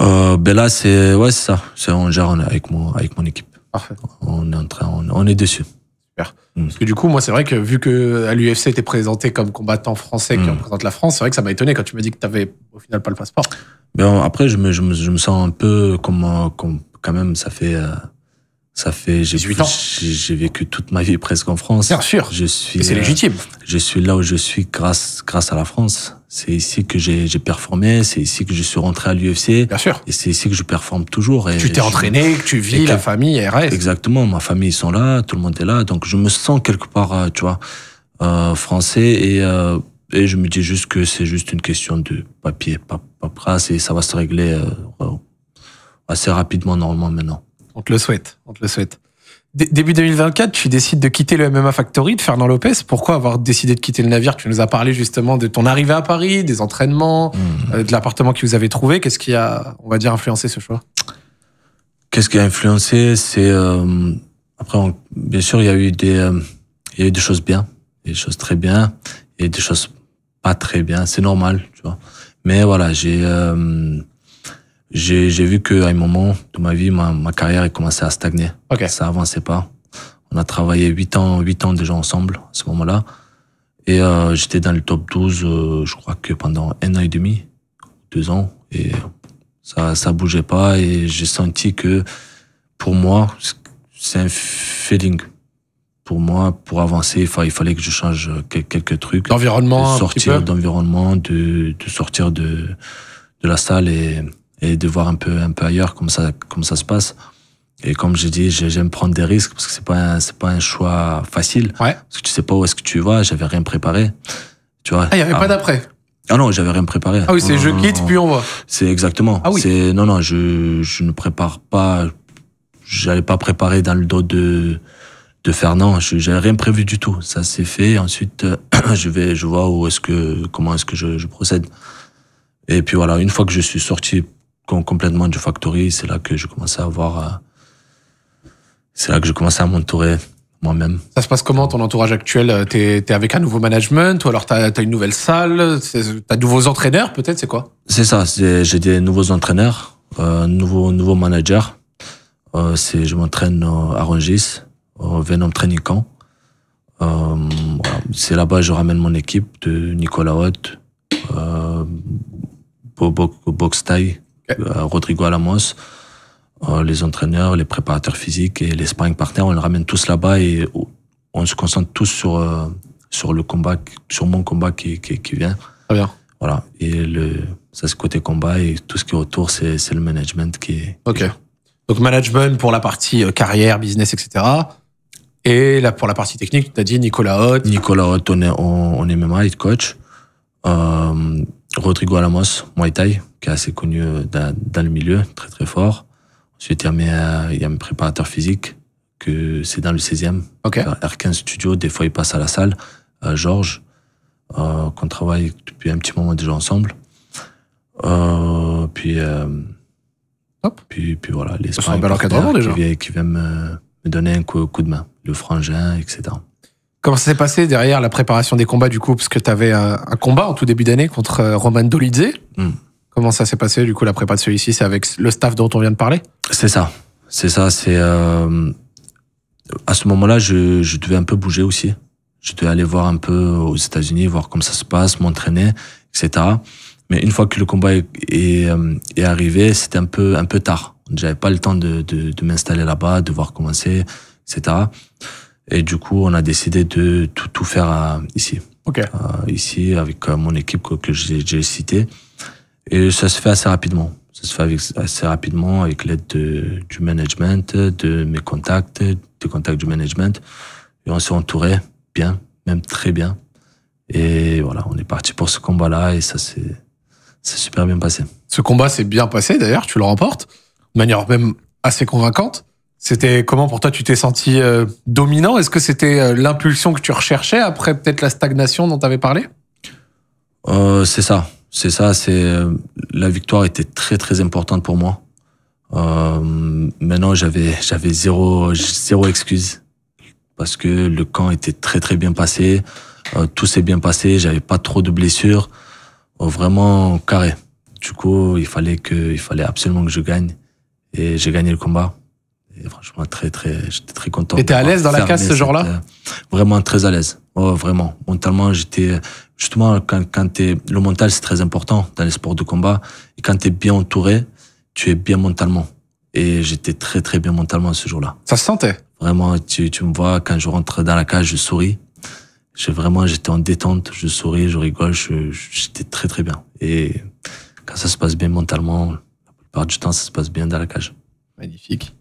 S2: euh, ben Là, c'est ouais, ça. En gère avec moi, avec mon équipe. Parfait. On est, en train, on, est dessus.
S1: Super. Mm. Parce que du coup, moi, c'est vrai que vu que à l'UFC, était présenté comme combattant français qui mm. représente la France, c'est vrai que ça m'a étonné quand tu m'as dit que tu n'avais au final pas le passeport.
S2: Ben, après, je me, je me, sens un peu comme, quand même, ça fait. Ça fait j'ai J'ai vécu toute ma vie presque en France. Bien sûr. Je suis. C'est euh, légitime. je suis là où je suis grâce grâce à la France. C'est ici que j'ai performé. C'est ici que je suis rentré à l'UFC. Bien sûr. Et c'est ici que je performe toujours. Et tu t'es entraîné, que tu vis, la famille RS. Exactement. Ma famille ils sont là, tout le monde est là. Donc je me sens quelque part, euh, tu vois, euh, français et. Euh, et je me dis juste que c'est juste une question de papier, paperasse, et ça va se régler euh, assez rapidement normalement maintenant. On te le souhaite. On te le souhaite. début
S1: 2024, tu décides de quitter le MMA Factory de Fernand Lopez. Pourquoi avoir décidé de quitter le navire Tu nous as parlé justement de ton arrivée à Paris, des entraînements, mmh. euh, de l'appartement que vous avez trouvé. Qu'est-ce qui a, on va dire, influencé ce choix
S2: Qu'est-ce qui a influencé C'est euh, après, bien sûr, il y a eu des, euh, il y a eu des choses bien, des choses très bien, et des choses pas très bien. C'est normal, tu vois. Mais voilà, j'ai j'ai vu qu'à un moment de ma vie, ma, ma carrière a commencé à stagner. Ça avançait pas. On a travaillé 8 ans, 8 ans déjà ensemble à ce moment-là. Et euh, j'étais dans le top 12, euh, je crois que pendant un an et demi, deux ans. Et ça ça bougeait pas. Et j'ai senti que pour moi, c'est un feeling. Pour moi, pour avancer, il fallait, que je change quelques trucs. D'environnement, de sortir d'environnement, de, de sortir de, de la salle et et de voir un peu, un peu ailleurs comment ça, comment ça se passe. Et comme j'ai dit j'aime prendre des risques parce que c'est pas c'est pas un choix facile. Parce que tu sais pas où est-ce que tu vas. J'avais rien préparé. Tu vois. Ah, il y avait pas ah. d'après. Ah non, j'avais rien préparé. Ah oui, c'est je quitte puis on voit. C'est exactement. Ah oui. C'est non non, je je ne prépare pas. J'allais pas préparer dans le dos de de Fernand. Je j'avais rien prévu du tout. Ça s'est fait. Ensuite, je vais je vois où est-ce que comment est-ce que je procède. Et puis voilà, une fois que je suis sorti complètement du factory, c'est là que je commençais à avoir, euh, c'est là que je commençais à m'entourer moi-même.
S1: Ça se passe comment ton entourage actuel euh, T'es es avec un nouveau management ou alors t'as as une nouvelle salle T'as de nouveaux entraîneurs peut-être C'est quoi
S2: C'est ça, j'ai des nouveaux entraîneurs, un euh, nouveau nouveau manager. Euh, je m'entraîne à Rungis, au Venom Training Camp. C'est là-bas je ramène mon équipe de Nicolas Haute, pour Box euh, Rodrigo Alamos, euh, les entraîneurs, les préparateurs physiques et les sparring partners, on les ramène tous là-bas et on se concentre tous sur, euh, sur le combat, sur mon combat qui, qui, vient. Très bien. Voilà. Et le, ça, c'est côté combat et tout ce qui est autour, c'est, le management qui est. Ok. Donc,
S1: management pour la partie carrière, business, etc.
S2: Et là, pour la partie technique, tu as dit Nicolas Hoth. Nicolas Hoth, on est, on, est coach. Rodrigo Alamos, Muay Thai qui est assez connu euh, dans, le milieu, très très fort. Ensuite, il y a, mes, il y préparateurs physiques, que c'est dans le 16e. R15 Studio, des fois, il passe à la salle. Euh, Georges, euh, qu'on travaille depuis un petit moment déjà ensemble. Euh, puis, Hop. puis, voilà, les un bel déjà. Qui vient, me, donner un coup, de main, le frangin, etc.
S1: Comment ça s'est passé derrière la préparation des combats du coup Parce que tu avais un, combat en tout début d'année contre Roman Dolidze. Hmm. Comment ça s'est passé, du coup, la prépa de celui-ci C'est avec le staff dont on vient de parler
S2: C'est ça. C'est ça. C'est. Euh, à ce moment-là, je, devais un peu bouger aussi. Je devais aller voir un peu aux États-Unis, voir comment ça se passe, m'entraîner, etc. Mais une fois que le combat est, euh, est, arrivé, c'était un peu, un peu tard. J'avais pas le temps de, de, m'installer là-bas, de voir comment c'est, etc. Et du coup, on a décidé de tout, tout faire euh, ici. Okay. ici, avec mon équipe que, que j'ai citée. Et ça se fait assez rapidement. Ça se fait assez rapidement avec l'aide du management, de mes contacts, des contacts du management. Et on s'est entouré bien, même très bien. Et voilà, on est parti pour ce combat-là et ça s'est super bien passé. Ce combat s'est bien passé d'ailleurs, tu
S1: le remportes, de manière même assez convaincante. C'était comment pour toi Tu t'es senti euh, dominant Est-ce que c'était euh, l'impulsion que tu recherchais après peut-être la stagnation dont tu avais parlé
S2: euh, C'est ça c'est ça, c'est euh, la victoire était très très importante pour moi. Euh, maintenant, j'avais j'avais zéro zéro excuse parce que le camp était très très bien passé, euh, tout s'est bien passé, j'avais pas trop de blessures, euh, vraiment carré. Du coup, il fallait que il fallait absolument que je gagne et j'ai gagné le combat. Et franchement, très très j'étais très content. T'étais à l'aise dans la casse ce jour-là Vraiment très à l'aise. Oh, vraiment. Mentalement, j'étais. Justement, quand, quand es, le mental, c'est très important dans les sports de combat. Et quand tu es bien entouré, tu es bien mentalement. Et j'étais très, très bien mentalement ce jour-là. Ça se sentait Vraiment, tu, tu me vois, quand je rentre dans la cage, je souris. J'ai vraiment, j'étais en détente, je souris, je rigole, j'étais très, très bien. Et quand ça se passe bien mentalement, la plupart du temps, ça se passe bien dans la cage. Magnifique.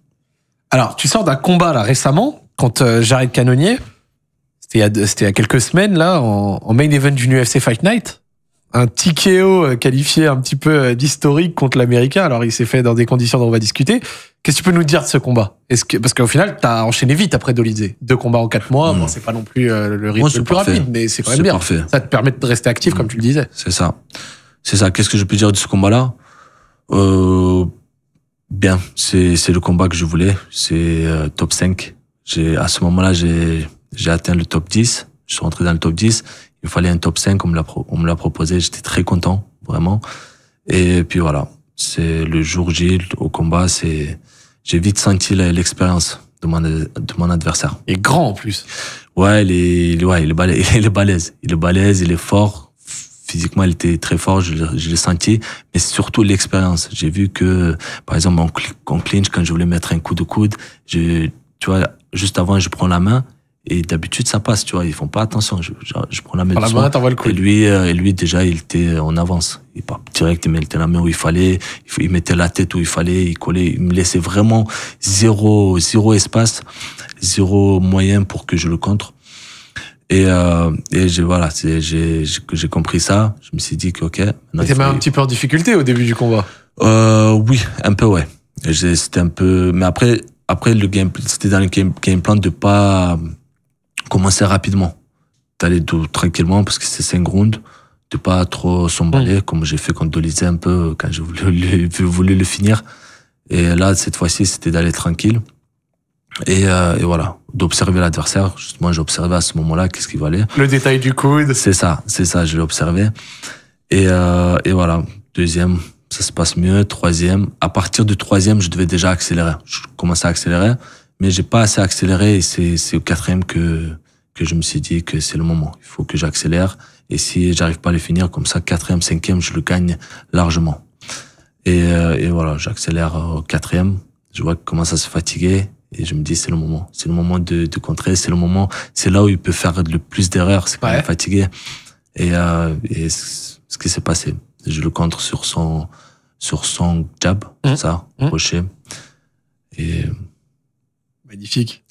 S2: Alors, tu sors d'un combat là
S1: récemment, contre euh, Jared Canonnier. C'était il, y a quelques semaines, là, en, main event d'une UFC Fight Night un TKO euh, qualifié un petit peu euh, d'historique contre l'Américain. Alors, il s'est fait dans des conditions dont on va discuter. Qu'est-ce que tu peux nous dire de ce combat ce que parce qu'au final, tu as enchaîné vite après Dolizé. Deux combats en quatre mois, mmh. c'est pas non plus euh, le rythme le plus rapide, mais c'est quand même bien. Ça te permet de rester
S2: actif, comme tu le disais. C'est ça. C'est ça. Qu'est-ce que je peux dire de ce combat-là Bien, c'est le combat que je voulais. C'est top 5. à ce moment-là, j'ai j'ai atteint le top 10. Je suis rentré dans le top 10. Il fallait un top 5. On me l'a, me l'a proposé. J'étais très content, vraiment. Et puis voilà. C'est le jour J au combat. C'est, j'ai vite senti l'expérience de mon, de mon adversaire. Et grand en plus. Ouais, il est, ouais, il est balèze. Il est balèze. Il est fort. Physiquement, il était très fort. Je, je l'ai senti. Mais surtout l'expérience. J'ai vu que, par exemple, en clinch, quand je voulais mettre un coup de coude, je, tu vois, juste avant, je prends la main, et d'habitude, ça passe, tu vois. Ils font pas attention. Je, je, prends la main. Ah, la main, Et lui, euh, et lui, déjà, il était en avance. Il part direct, il mettait la main où il fallait. Il, mettait la tête où il fallait. Il collait. Il me laissait vraiment zéro, zéro espace, zéro moyen pour que je le contre. Et, euh, et j'ai voilà, j'ai j'ai compris ça. Je me suis dit que ok. T'étais même un petit
S1: peu en difficulté au début du combat.
S2: Euh, oui, un peu ouais. C'était un peu, mais après après le game, c'était dans le game, game plan de pas commencer rapidement. D'aller tranquillement parce que c'est cinq rounds. De pas trop s'emballer, comme j'ai fait quand Dolizé un peu, quand je voulais, le, finir. Et là, cette fois-ci, c'était d'aller tranquille. Et, euh, et voilà, d'observer l'adversaire. Justement, j'observais à ce moment-là qu'est-ce qu'il valait. Le détail du coude. C'est ça, c'est ça, je l'ai observé. Et, euh, et voilà, deuxième, ça se passe mieux. Troisième, à partir du troisième, je devais déjà accélérer. Je commençais à accélérer mais j'ai pas assez accéléré. Et c'est au quatrième que, que je me suis dit que c'est le moment. Il faut que j'accélère. Et si j'arrive pas à le finir comme ça, quatrième, cinquième, je le gagne largement. Et, euh, et voilà, j'accélère au quatrième. Je vois commence à se fatiguer et je me dis c'est le moment c'est le moment de, de contrer c'est le moment c'est là où il peut faire le plus d'erreurs c'est quand il est fatigué et, euh, et ce qui s'est passé je le contre sur son sur son jab mmh. ça mmh. et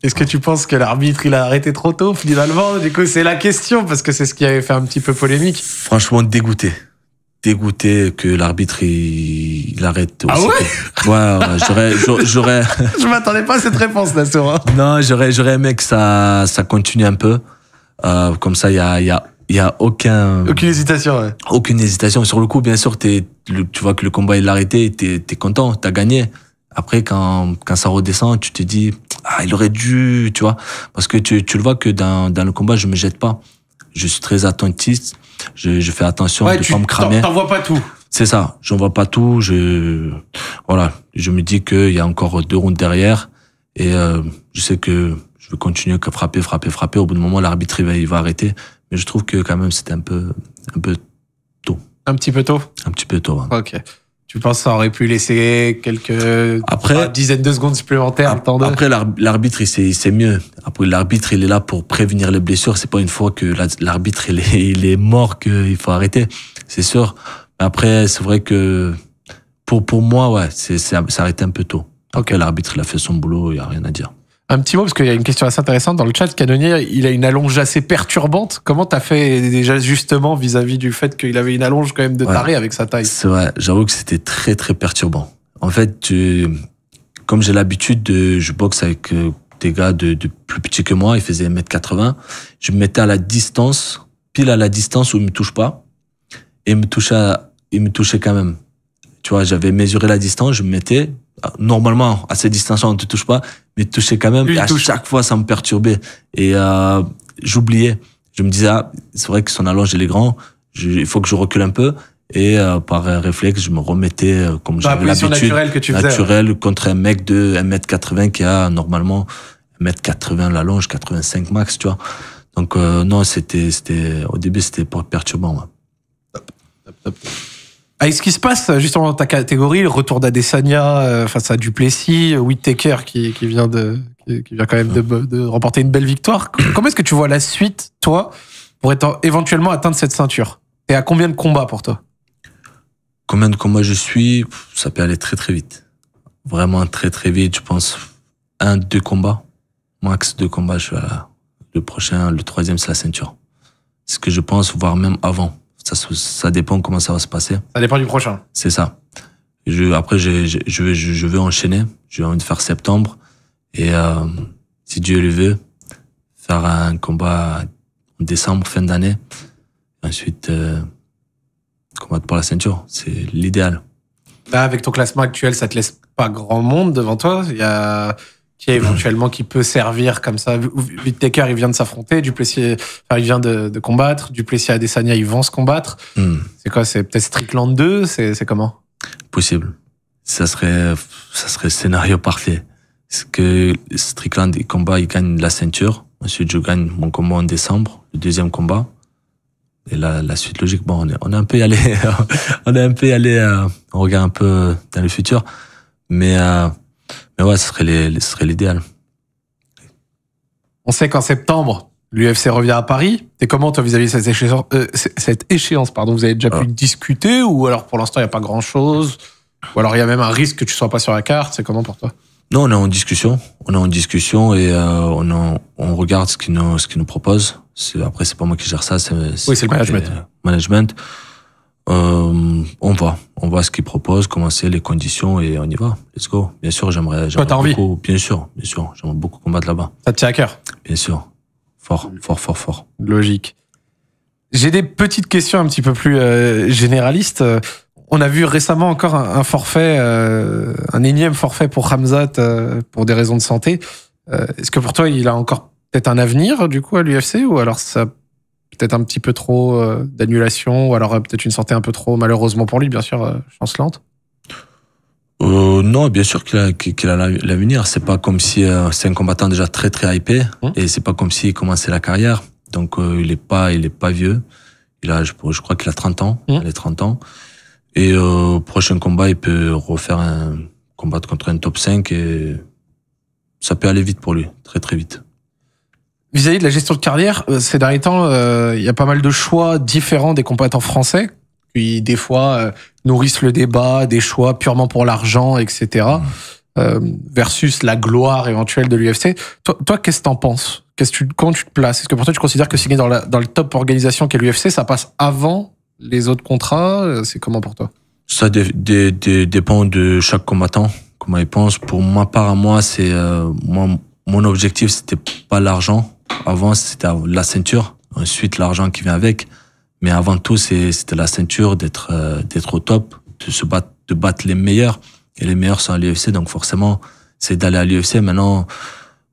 S2: est-ce que tu penses que
S1: l'arbitre, il a arrêté trop tôt, finalement Du coup, c'est la question, parce que c'est ce qui avait fait un petit peu polémique.
S2: Franchement, dégoûté. Dégoûté que l'arbitre, il... arrête. Ah ouais Ouais, j'aurais, Je m'attendais pas à cette réponse, là, sur... Non, j'aurais, j'aurais aimé que ça, ça continue un peu. Euh, comme ça, il y a, y a il y a aucun aucune hésitation ouais. aucune hésitation sur le coup bien sûr t'es tu vois que le combat il l'a arrêté t'es es content t'as gagné après, quand, quand ça redescend, tu te dis, ah, il aurait dû, tu vois. Parce que tu, tu le vois que dans, dans le combat, je me jette pas. Je suis très attentiste. Je, je fais attention de pas me cramer. T'en vois pas tout. C'est ça. J'en vois pas tout. Je, voilà. Je me dis qu'il y a encore deux rounds derrière. Et euh, je sais que je vais continuer à frapper, frapper, frapper. Au bout d'un moment, l'arbitre, il va, il va arrêter. Mais je trouve que quand même, c'était un peu, un peu tôt. Un petit peu tôt? Un petit peu tôt. Ok.
S1: Tu penses que ça aurait pu laisser
S2: quelques dizaines de secondes supplémentaires Après, l'arbitre, c'est mieux. Après, l'arbitre, il est là pour prévenir les blessures. C'est pas une fois que l'arbitre, il est, il est mort qu'il faut arrêter. C'est sûr. Après, c'est vrai que pour, pour moi, ouais, c'est, arrêter un peu tôt. okay. l'arbitre, il a fait son boulot, il n'y a rien à dire. Un petit mot, parce qu'il y a une question assez intéressante
S1: dans le chat. Canonier, il a une allonge assez perturbante. Comment t'as fait déjà justement vis-à-vis du fait qu'il avait une allonge quand même de taré avec sa taille
S2: C'est vrai, j'avoue que c'était très très perturbant. En fait, comme j'ai l'habitude de. Je boxe avec euh, des gars de, plus petits que moi, ils faisaient 1m80. Je me mettais à la distance, pile à la distance où ne me touche pas. Et ils me touchaient, il me touchait quand même. Tu vois, j'avais mesuré la distance, je me mettais. Ah, normalement, à cette distance-là, on ne te touche pas mais touchait quand même. à chaque fois, ça me perturbait. Et euh, j'oubliais. Je me disais, ah, c'est vrai que son allonge, il est grand. il faut que je recule un peu. Et euh, par un réflexe, je me remettais euh, comme j'avais l'habitude. naturelle que tu faisais. Naturelle contre un mec de 1m80 qui a normalement 1m80 l'allonge, 85 max, tu vois. Donc euh, non, c'était, c'était, au début, c'était pas perturbant. Top, avec ah, ce qui se passe euh, justement dans ta catégorie, le retour d'Adesanya
S1: euh, face à Duplessis, euh, Whittaker qui, vient de vient quand même de, remporter une belle victoire. Comment est-ce que tu vois la suite, toi, pour être, éventuellement atteindre cette ceinture Et à combien de combats pour toi
S2: Combien de combats je suis Ça peut aller très très vite. Vraiment très très vite, je pense un, deux combats, max deux combats. Je vais le prochain, le troisième, c'est la ceinture. C'est ce que je pense, voire même avant. Ça, ça dépend comment ça va se passer.
S1: Ça dépend du prochain.
S2: C'est ça. Je, après, je, je, je, je veux enchaîner. J'ai envie faire septembre. Et euh, si Dieu le veut, faire un combat en décembre, fin d'année. Ensuite, euh, combattre pour la ceinture. C'est l'idéal.
S1: Là, avec ton classement actuel, ça te laisse pas grand monde devant toi. Il y a éventuellement qui peut servir comme ça. Whittaker, il vient de s'affronter, Duplessis, enfin, il vient de, de combattre, Duplessis à Adesanya, ils vont se combattre. Hmm. C'est quoi C'est peut-être Strickland 2 C'est comment
S2: Possible. Ça serait, ça serait scénario parfait. Parce que Strickland, il combat, il gagne la ceinture. Ensuite, je gagne mon combat en décembre, le deuxième combat. Et la, la suite logique, bon, on est, on est un peu allé, on est un peu allé, aller. Euh, on regarde un peu dans le futur. Mais, euh, mais ouais, ce serait, serait l'idéal.
S1: On sait qu'en septembre, l'UFC revient à Paris. Et comment vis-à-vis cette échéance, euh, cette échéance pardon, Vous avez déjà pu ah. discuter ou alors pour l'instant il n'y a pas grand-chose Ou alors il y a même un risque que tu ne sois pas sur la carte C'est comment pour toi
S2: Non, on est en discussion. On est en discussion et euh, on, regarde ce qu'ils nous, ce nous proposent. C'est, après, c'est pas moi qui gère ça. C'est, oui, c'est le management. management euh, on va, on voit ce qu'il propose, comment c'est, les conditions et on y va. Let's go. Bien sûr, j'aimerais, j'aimerais beaucoup, envie. bien sûr, bien sûr, j'aimerais beaucoup combattre là-bas. Ça te tient à cœur. Bien sûr, fort, fort, fort, fort. Logique. J'ai des petites questions un petit
S1: peu plus euh, généralistes. On a vu récemment encore un, forfait, euh, un énième forfait pour Hamzat euh, pour des raisons de santé. Euh, est-ce que pour toi, il a encore peut-être un avenir du coup à l'UFC ou alors ça peut-être un petit peu trop euh, d'annulation, ou alors euh, peut-être une santé un peu trop, malheureusement pour lui, bien sûr, chance euh,
S2: chancelante non, bien sûr qu'il a, qu'il a l'avenir. C'est pas comme si c'est un combattant déjà très très hypé hein et c'est pas comme s'il commençait la carrière. Donc il est pas il est pas vieux. Il a je, crois qu'il a 30 ans, hein il a 30 ans. Et au prochain combat, il peut refaire un combat contre un top 5 et ça peut aller vite pour lui, très très vite.
S1: Vis-à-vis de la gestion de carrière, euh, ces derniers temps, euh, il y a pas mal de choix différents des combattants français qui, des fois, euh, nourrissent le débat, des choix purement pour l'argent, etc., mmh. versus la gloire éventuelle de l'UFC. Toi, qu'est-ce que t'en penses que tu, tu te places Est-ce que pour toi, tu considères que signer dans, la, dans le top organisation qu'est l'UFC, ça passe avant les autres contrats C'est comment pour toi
S2: Ça dépend de chaque combattant, comment il pense. Pour ma part, à moi, c'est euh, mon objectif, c'était pas l'argent. Avant, c'était la ceinture, ensuite l'argent qui vient avec. Mais avant tout, c'était la ceinture, d'être euh, d'être au top, de se battre, de battre les meilleurs. Et les meilleurs sont à l'UFC, donc forcément, c'est d'aller à l'UFC. Maintenant,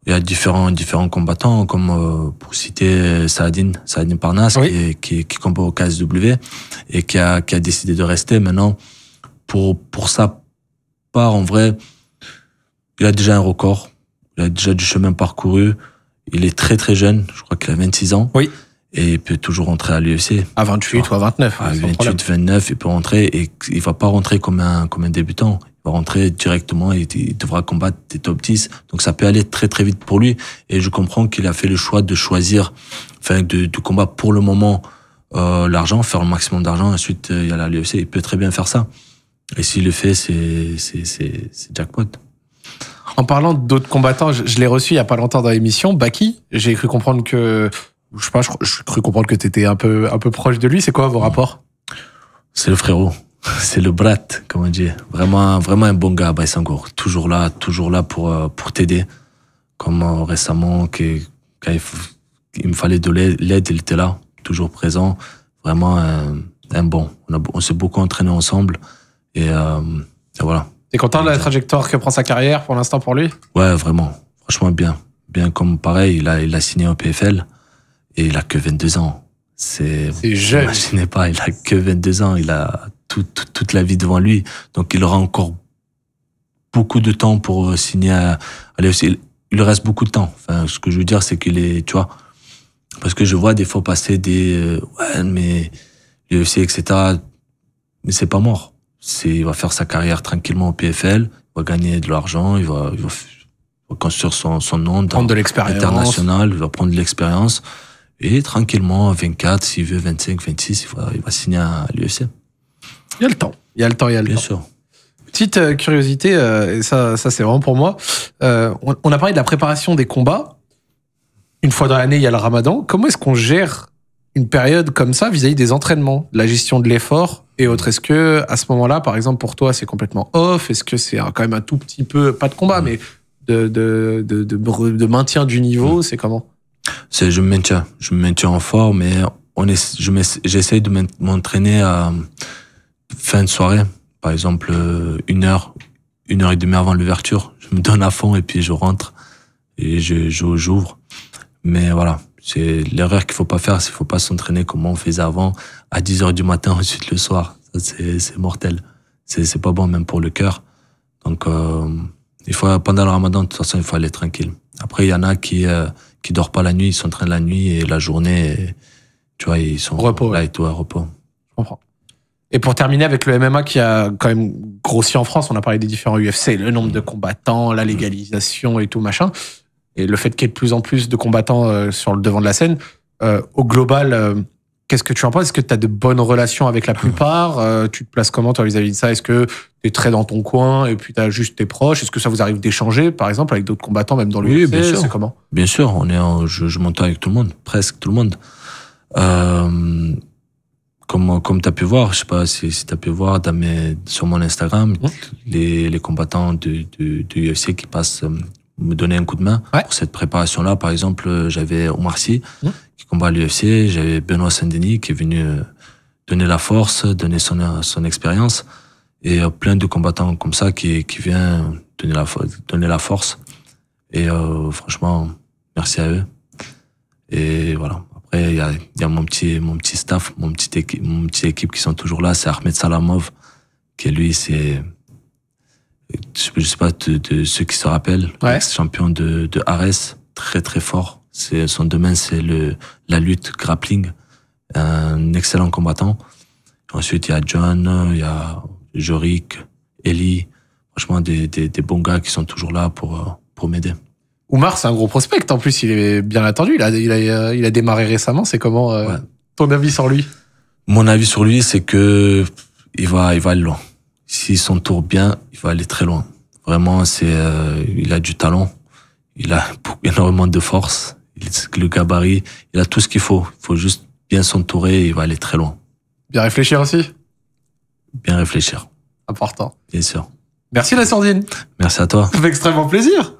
S2: il y a différents différents combattants, comme euh, pour citer Saadine, Saadine Parnas, qui, qui, qui combat au KSW et qui a, qui a décidé de rester. Maintenant, pour, pour sa part, en vrai, il a déjà un record, il a déjà du chemin parcouru il est très très jeune, je crois qu'il a 26 ans. Oui. Et il peut toujours rentrer à l'UFC. À 28 ou à 29. 28, 29, il peut rentrer et il va pas rentrer comme un, comme un débutant. Il va rentrer directement et il devra combattre des top 10. Donc ça peut aller très très vite pour lui. Et je comprends qu'il a fait le choix de choisir, enfin de, de combattre pour le moment euh, l'argent, faire le maximum d'argent, ensuite euh, il y a l'UFC. Il peut très bien faire ça. Et s'il le fait, c'est jackpot.
S1: En parlant d'autres combattants, je, l'ai reçu il n'y a pas longtemps dans l'émission, Baki. J'ai cru comprendre que je sais pas, je, cru comprendre que t'étais un peu un peu proche de lui. C'est quoi vos rapports
S2: C'est le frérot, c'est le brat, comme on dit. Vraiment vraiment un bon gars, Baïsangour. Toujours là, toujours là pour euh, pour t'aider. Comme euh, récemment, quand il, me fallait de l'aide, il était là, toujours présent. Vraiment un, bon. On, on s'est beaucoup entraîné ensemble et, euh, et voilà. T'es content de la
S1: trajectoire que prend sa carrière pour l'instant pour lui
S2: Ouais, vraiment. Franchement, bien. Bien comme pareil, il a, il a signé au PFL et il a que 22 ans. C'est jeune. Imaginez pas, il a que 22 ans. Il a tout, toute la vie devant lui. Donc il aura encore beaucoup de temps pour euh, signer à, à Il reste beaucoup de temps. Enfin, ce que je veux dire, c'est qu'il est, tu vois, parce que je vois des fois passer des, euh, ouais, mais l'UFC, etc. Mais c'est pas mort il va faire sa carrière tranquillement au PFL, il va gagner de l'argent, il va, il construire son, nom prendre de l'expérience international, il va prendre de l'expérience et tranquillement à 24, s'il veut 25, 26, il va, il va signer à l'UFC. Il y a le temps, il y a le temps, il y a le Bien sûr.
S1: Petite euh, curiosité, euh, ça, ça c'est vraiment pour moi. Euh, on, a parlé de la préparation des combats. Une fois dans l'année, il y a le Ramadan. Comment est-ce qu'on gère une période comme ça vis à -vis des entraînements, la gestion de l'effort et autres. Est-ce que à ce moment-là, par exemple, pour toi, c'est complètement off Est-ce que c'est quand même un tout petit peu, pas de combat, mm. mais de, de, de, de, maintien du niveau mm. C'est comment
S2: C'est je me maintiens, je me maintiens en forme Mais on est, je j'essaye de m'entraîner à fin de soirée, par exemple euh, une heure, une heure et demie avant l'ouverture. Je me donne à fond et puis je rentre et je j'ouvre. Mais voilà, c'est l'erreur qu'il faut pas faire, c'est faut pas s'entraîner comme on faisait avant à 10 heures du matin, ensuite le soir. C'est mortel. C'est pas bon, même pour le cœur. Donc, euh, il faut, pendant le ramadan, de toute façon, il faut aller tranquille. Après, il y en a qui ne euh, qui dorment pas la nuit, ils s'entraînent la nuit et la journée, tu vois, ils sont repos, là et tout repos.
S1: Je comprends. Et pour terminer avec le MMA qui a quand même grossi en France, on a
S2: parlé des différents UFC,
S1: le nombre de combattants, la légalisation et tout machin, et le fait qu'il y ait de plus en plus de combattants euh, sur le devant de la scène. au global, Qu'est-ce que tu en penses Est-ce que tu as de bonnes relations avec la plupart euh, Tu te places comment toi vis-à-vis de ça Est-ce que tu es très dans ton coin et puis tu as juste tes proches Est-ce que ça vous arrive d'échanger par exemple avec d'autres combattants même dans le oui, bien sûr. comment
S2: Bien sûr, on est je, je m'entends avec tout le monde, presque tout le monde. Euh, comme comme tu as pu voir, je sais pas si, tu as pu voir sur mon Instagram les, combattants de l'UFC UFC qui passent euh, me donner un coup de main pour cette préparation là par exemple j'avais Omar Sy qui combat à l'UFC. J'avais Benoît Saint-Denis qui est venu euh, donner la force, donner son, euh, son expérience. Et euh, plein de combattants comme ça qui, qui viennent donner la, donner la force. Et euh, franchement, merci à eux. Et voilà. Après, il y a, y a, mon, petit, mon petit staff, mon petit, équipe, mon petit équipe qui sont toujours là. C'est Ahmed Salamov, qui lui, c'est je sais pas, de, ceux qui se rappellent, ouais. champion de, de Ares, très très fort, son domaine, c'est le la lutte grappling. Un excellent combattant. Ensuite, il y a John, il y a Jorik, Eli. Franchement, des, des, bons gars qui sont toujours là pour pour m'aider.
S1: Oumar, c'est un gros prospect. En plus, il est bien attendu. Il a, il a, il a démarré récemment. C'est comment euh, ton avis sur lui
S2: Mon avis sur lui, c'est que il va, il va aller loin. S'il s'entoure bien, il va aller très loin. Vraiment, c'est, euh, il a du talent. Il a énormément de force le gabarit, il a tout ce qu'il faut. Il faut juste bien s'entourer et il va aller très loin. Bien
S1: réfléchir aussi
S2: Bien réfléchir. Important. Bien sûr. Merci la sourdine. Merci à toi.
S1: Ça extrêmement plaisir.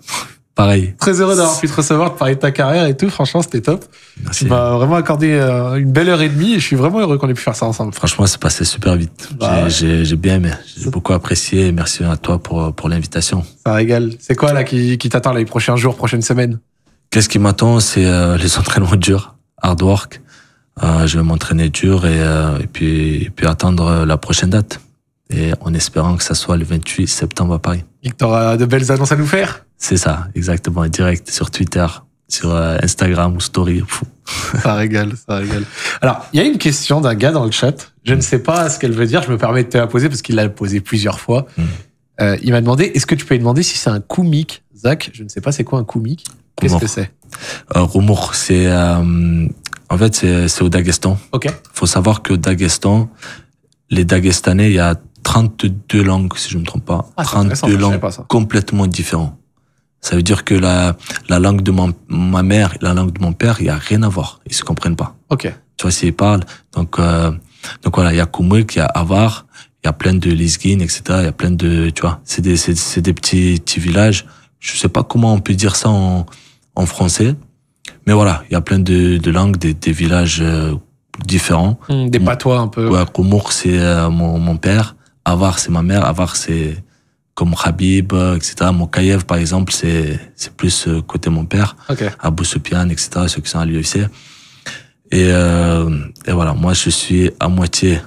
S1: Pareil. Très heureux d'avoir pu te recevoir, de parler de ta carrière et tout. Franchement, c'était top. Merci. Tu m'as vraiment accordé euh, une belle heure et demie et je suis vraiment heureux qu'on ait pu faire ça ensemble.
S2: Franchement, c'est passé super vite. Bah j'ai bien aimé. J'ai beaucoup apprécié. Merci à toi pour, pour l'invitation.
S1: Ça régale. C'est quoi là qui, qui t'attend les prochains jours, prochaines semaines
S2: Qu'est-ce qui m'attend C'est euh, les entraînements durs, hard work. Euh, je vais m'entraîner dur et, euh, et, puis, puis attendre la prochaine date. Et en espérant que ça soit le 28 septembre à Paris.
S1: Victor a de belles annonces à nous faire
S2: C'est ça, exactement. Direct sur Twitter, sur Instagram ou Story.
S1: ça régale, ça régale. Alors, il y a une question d'un gars dans le chat. Je ne sais pas ce qu'elle veut dire. Je me permets de te la poser parce qu'il l'a posée plusieurs fois. Hmm. il m'a demandé, est-ce que tu peux lui demander si c'est un koumik Zach, je ne sais pas c'est quoi un koumik
S2: Qu'est-ce que c'est Rumour, c'est euh, en fait c'est au Daghestan. Ok. Faut savoir que Daguestan, les Dagestanais, il y a 32 langues si je ne me trompe pas, 32 ah, langues complètement différentes. Ça veut dire que la, la langue de ma mère et la langue de mon père, il n'y a rien à voir. Ils se comprennent pas. Ok. Tu vois, s'ils parlent. Donc, euh, donc voilà, il y a Kumyk, il y a Avar, il y a plein de Lisguin, etc. Il y a plein de, tu vois, c'est des, c'est, des petits, petits villages. Je sais pas comment on peut dire ça en, français. Mais voilà, il y a plein de, langues, des, villages euh, différents. Hmm, des patois un peu. Ouais, Koumour, c'est euh, mon, père. Avar, c'est ma mère. Avar, c'est comme Habib, etc. Euh, Mokayev, par exemple, c'est plus côté mon père. Okay. Abou etc. Ceux qui sont à l'UFC. Et, et voilà, moi, je suis à moitié.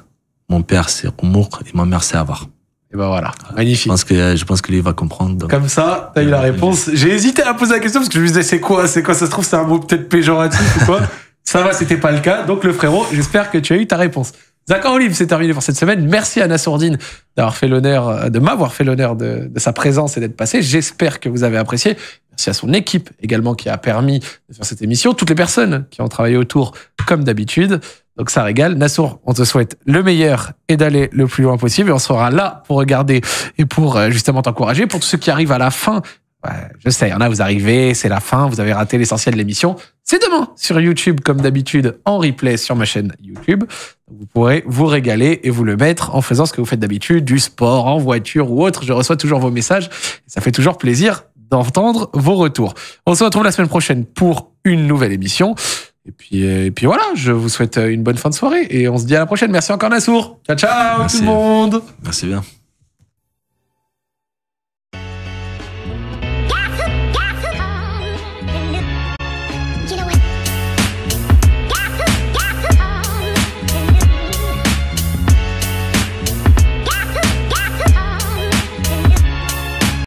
S2: Mon père, c'est Koumour et ma mère, c'est Avar. Et ben voilà, magnifique. Je pense que, je pense lui va comprendre.
S1: Comme ça, t'as eu la euh, réponse. J'ai hésité à poser la question parce que je me disais c'est quoi, c'est quoi ça se trouve c'est un mot peut-être péjoratif ou quoi. Ça va, c'était pas le cas. Donc le frérot, j'espère que tu as eu ta réponse. D'accord, Olive, c'est terminé pour cette semaine. Merci à Nassourdine d'avoir fait l'honneur, euh, de m'avoir fait l'honneur de, de, sa présence et d'être passé. J'espère que vous avez apprécié. Merci à son équipe également qui a permis de faire cette émission. Toutes les personnes qui ont travaillé autour, comme d'habitude. Donc ça régale. Nassour, on te souhaite le meilleur et d'aller le plus loin possible. Et on sera là pour regarder et pour euh, justement t'encourager. Pour ceux qui arrivent à la fin, je sais, il y en a, vous arrivez, c'est la fin, vous avez raté l'essentiel de l'émission. C'est demain sur YouTube, comme d'habitude, en replay sur ma chaîne YouTube. Vous pourrez vous régaler et vous le mettre en faisant ce que vous faites d'habitude, du sport, en voiture ou autre. Je reçois toujours vos messages. Ça fait toujours plaisir d'entendre vos retours. On se retrouve la semaine prochaine pour une nouvelle émission. Et puis, euh, et puis voilà, je vous souhaite euh, une bonne fin de soirée et on se dit à la prochaine. Merci encore
S2: Nassour. Ciao, ciao tout le monde. Merci bien.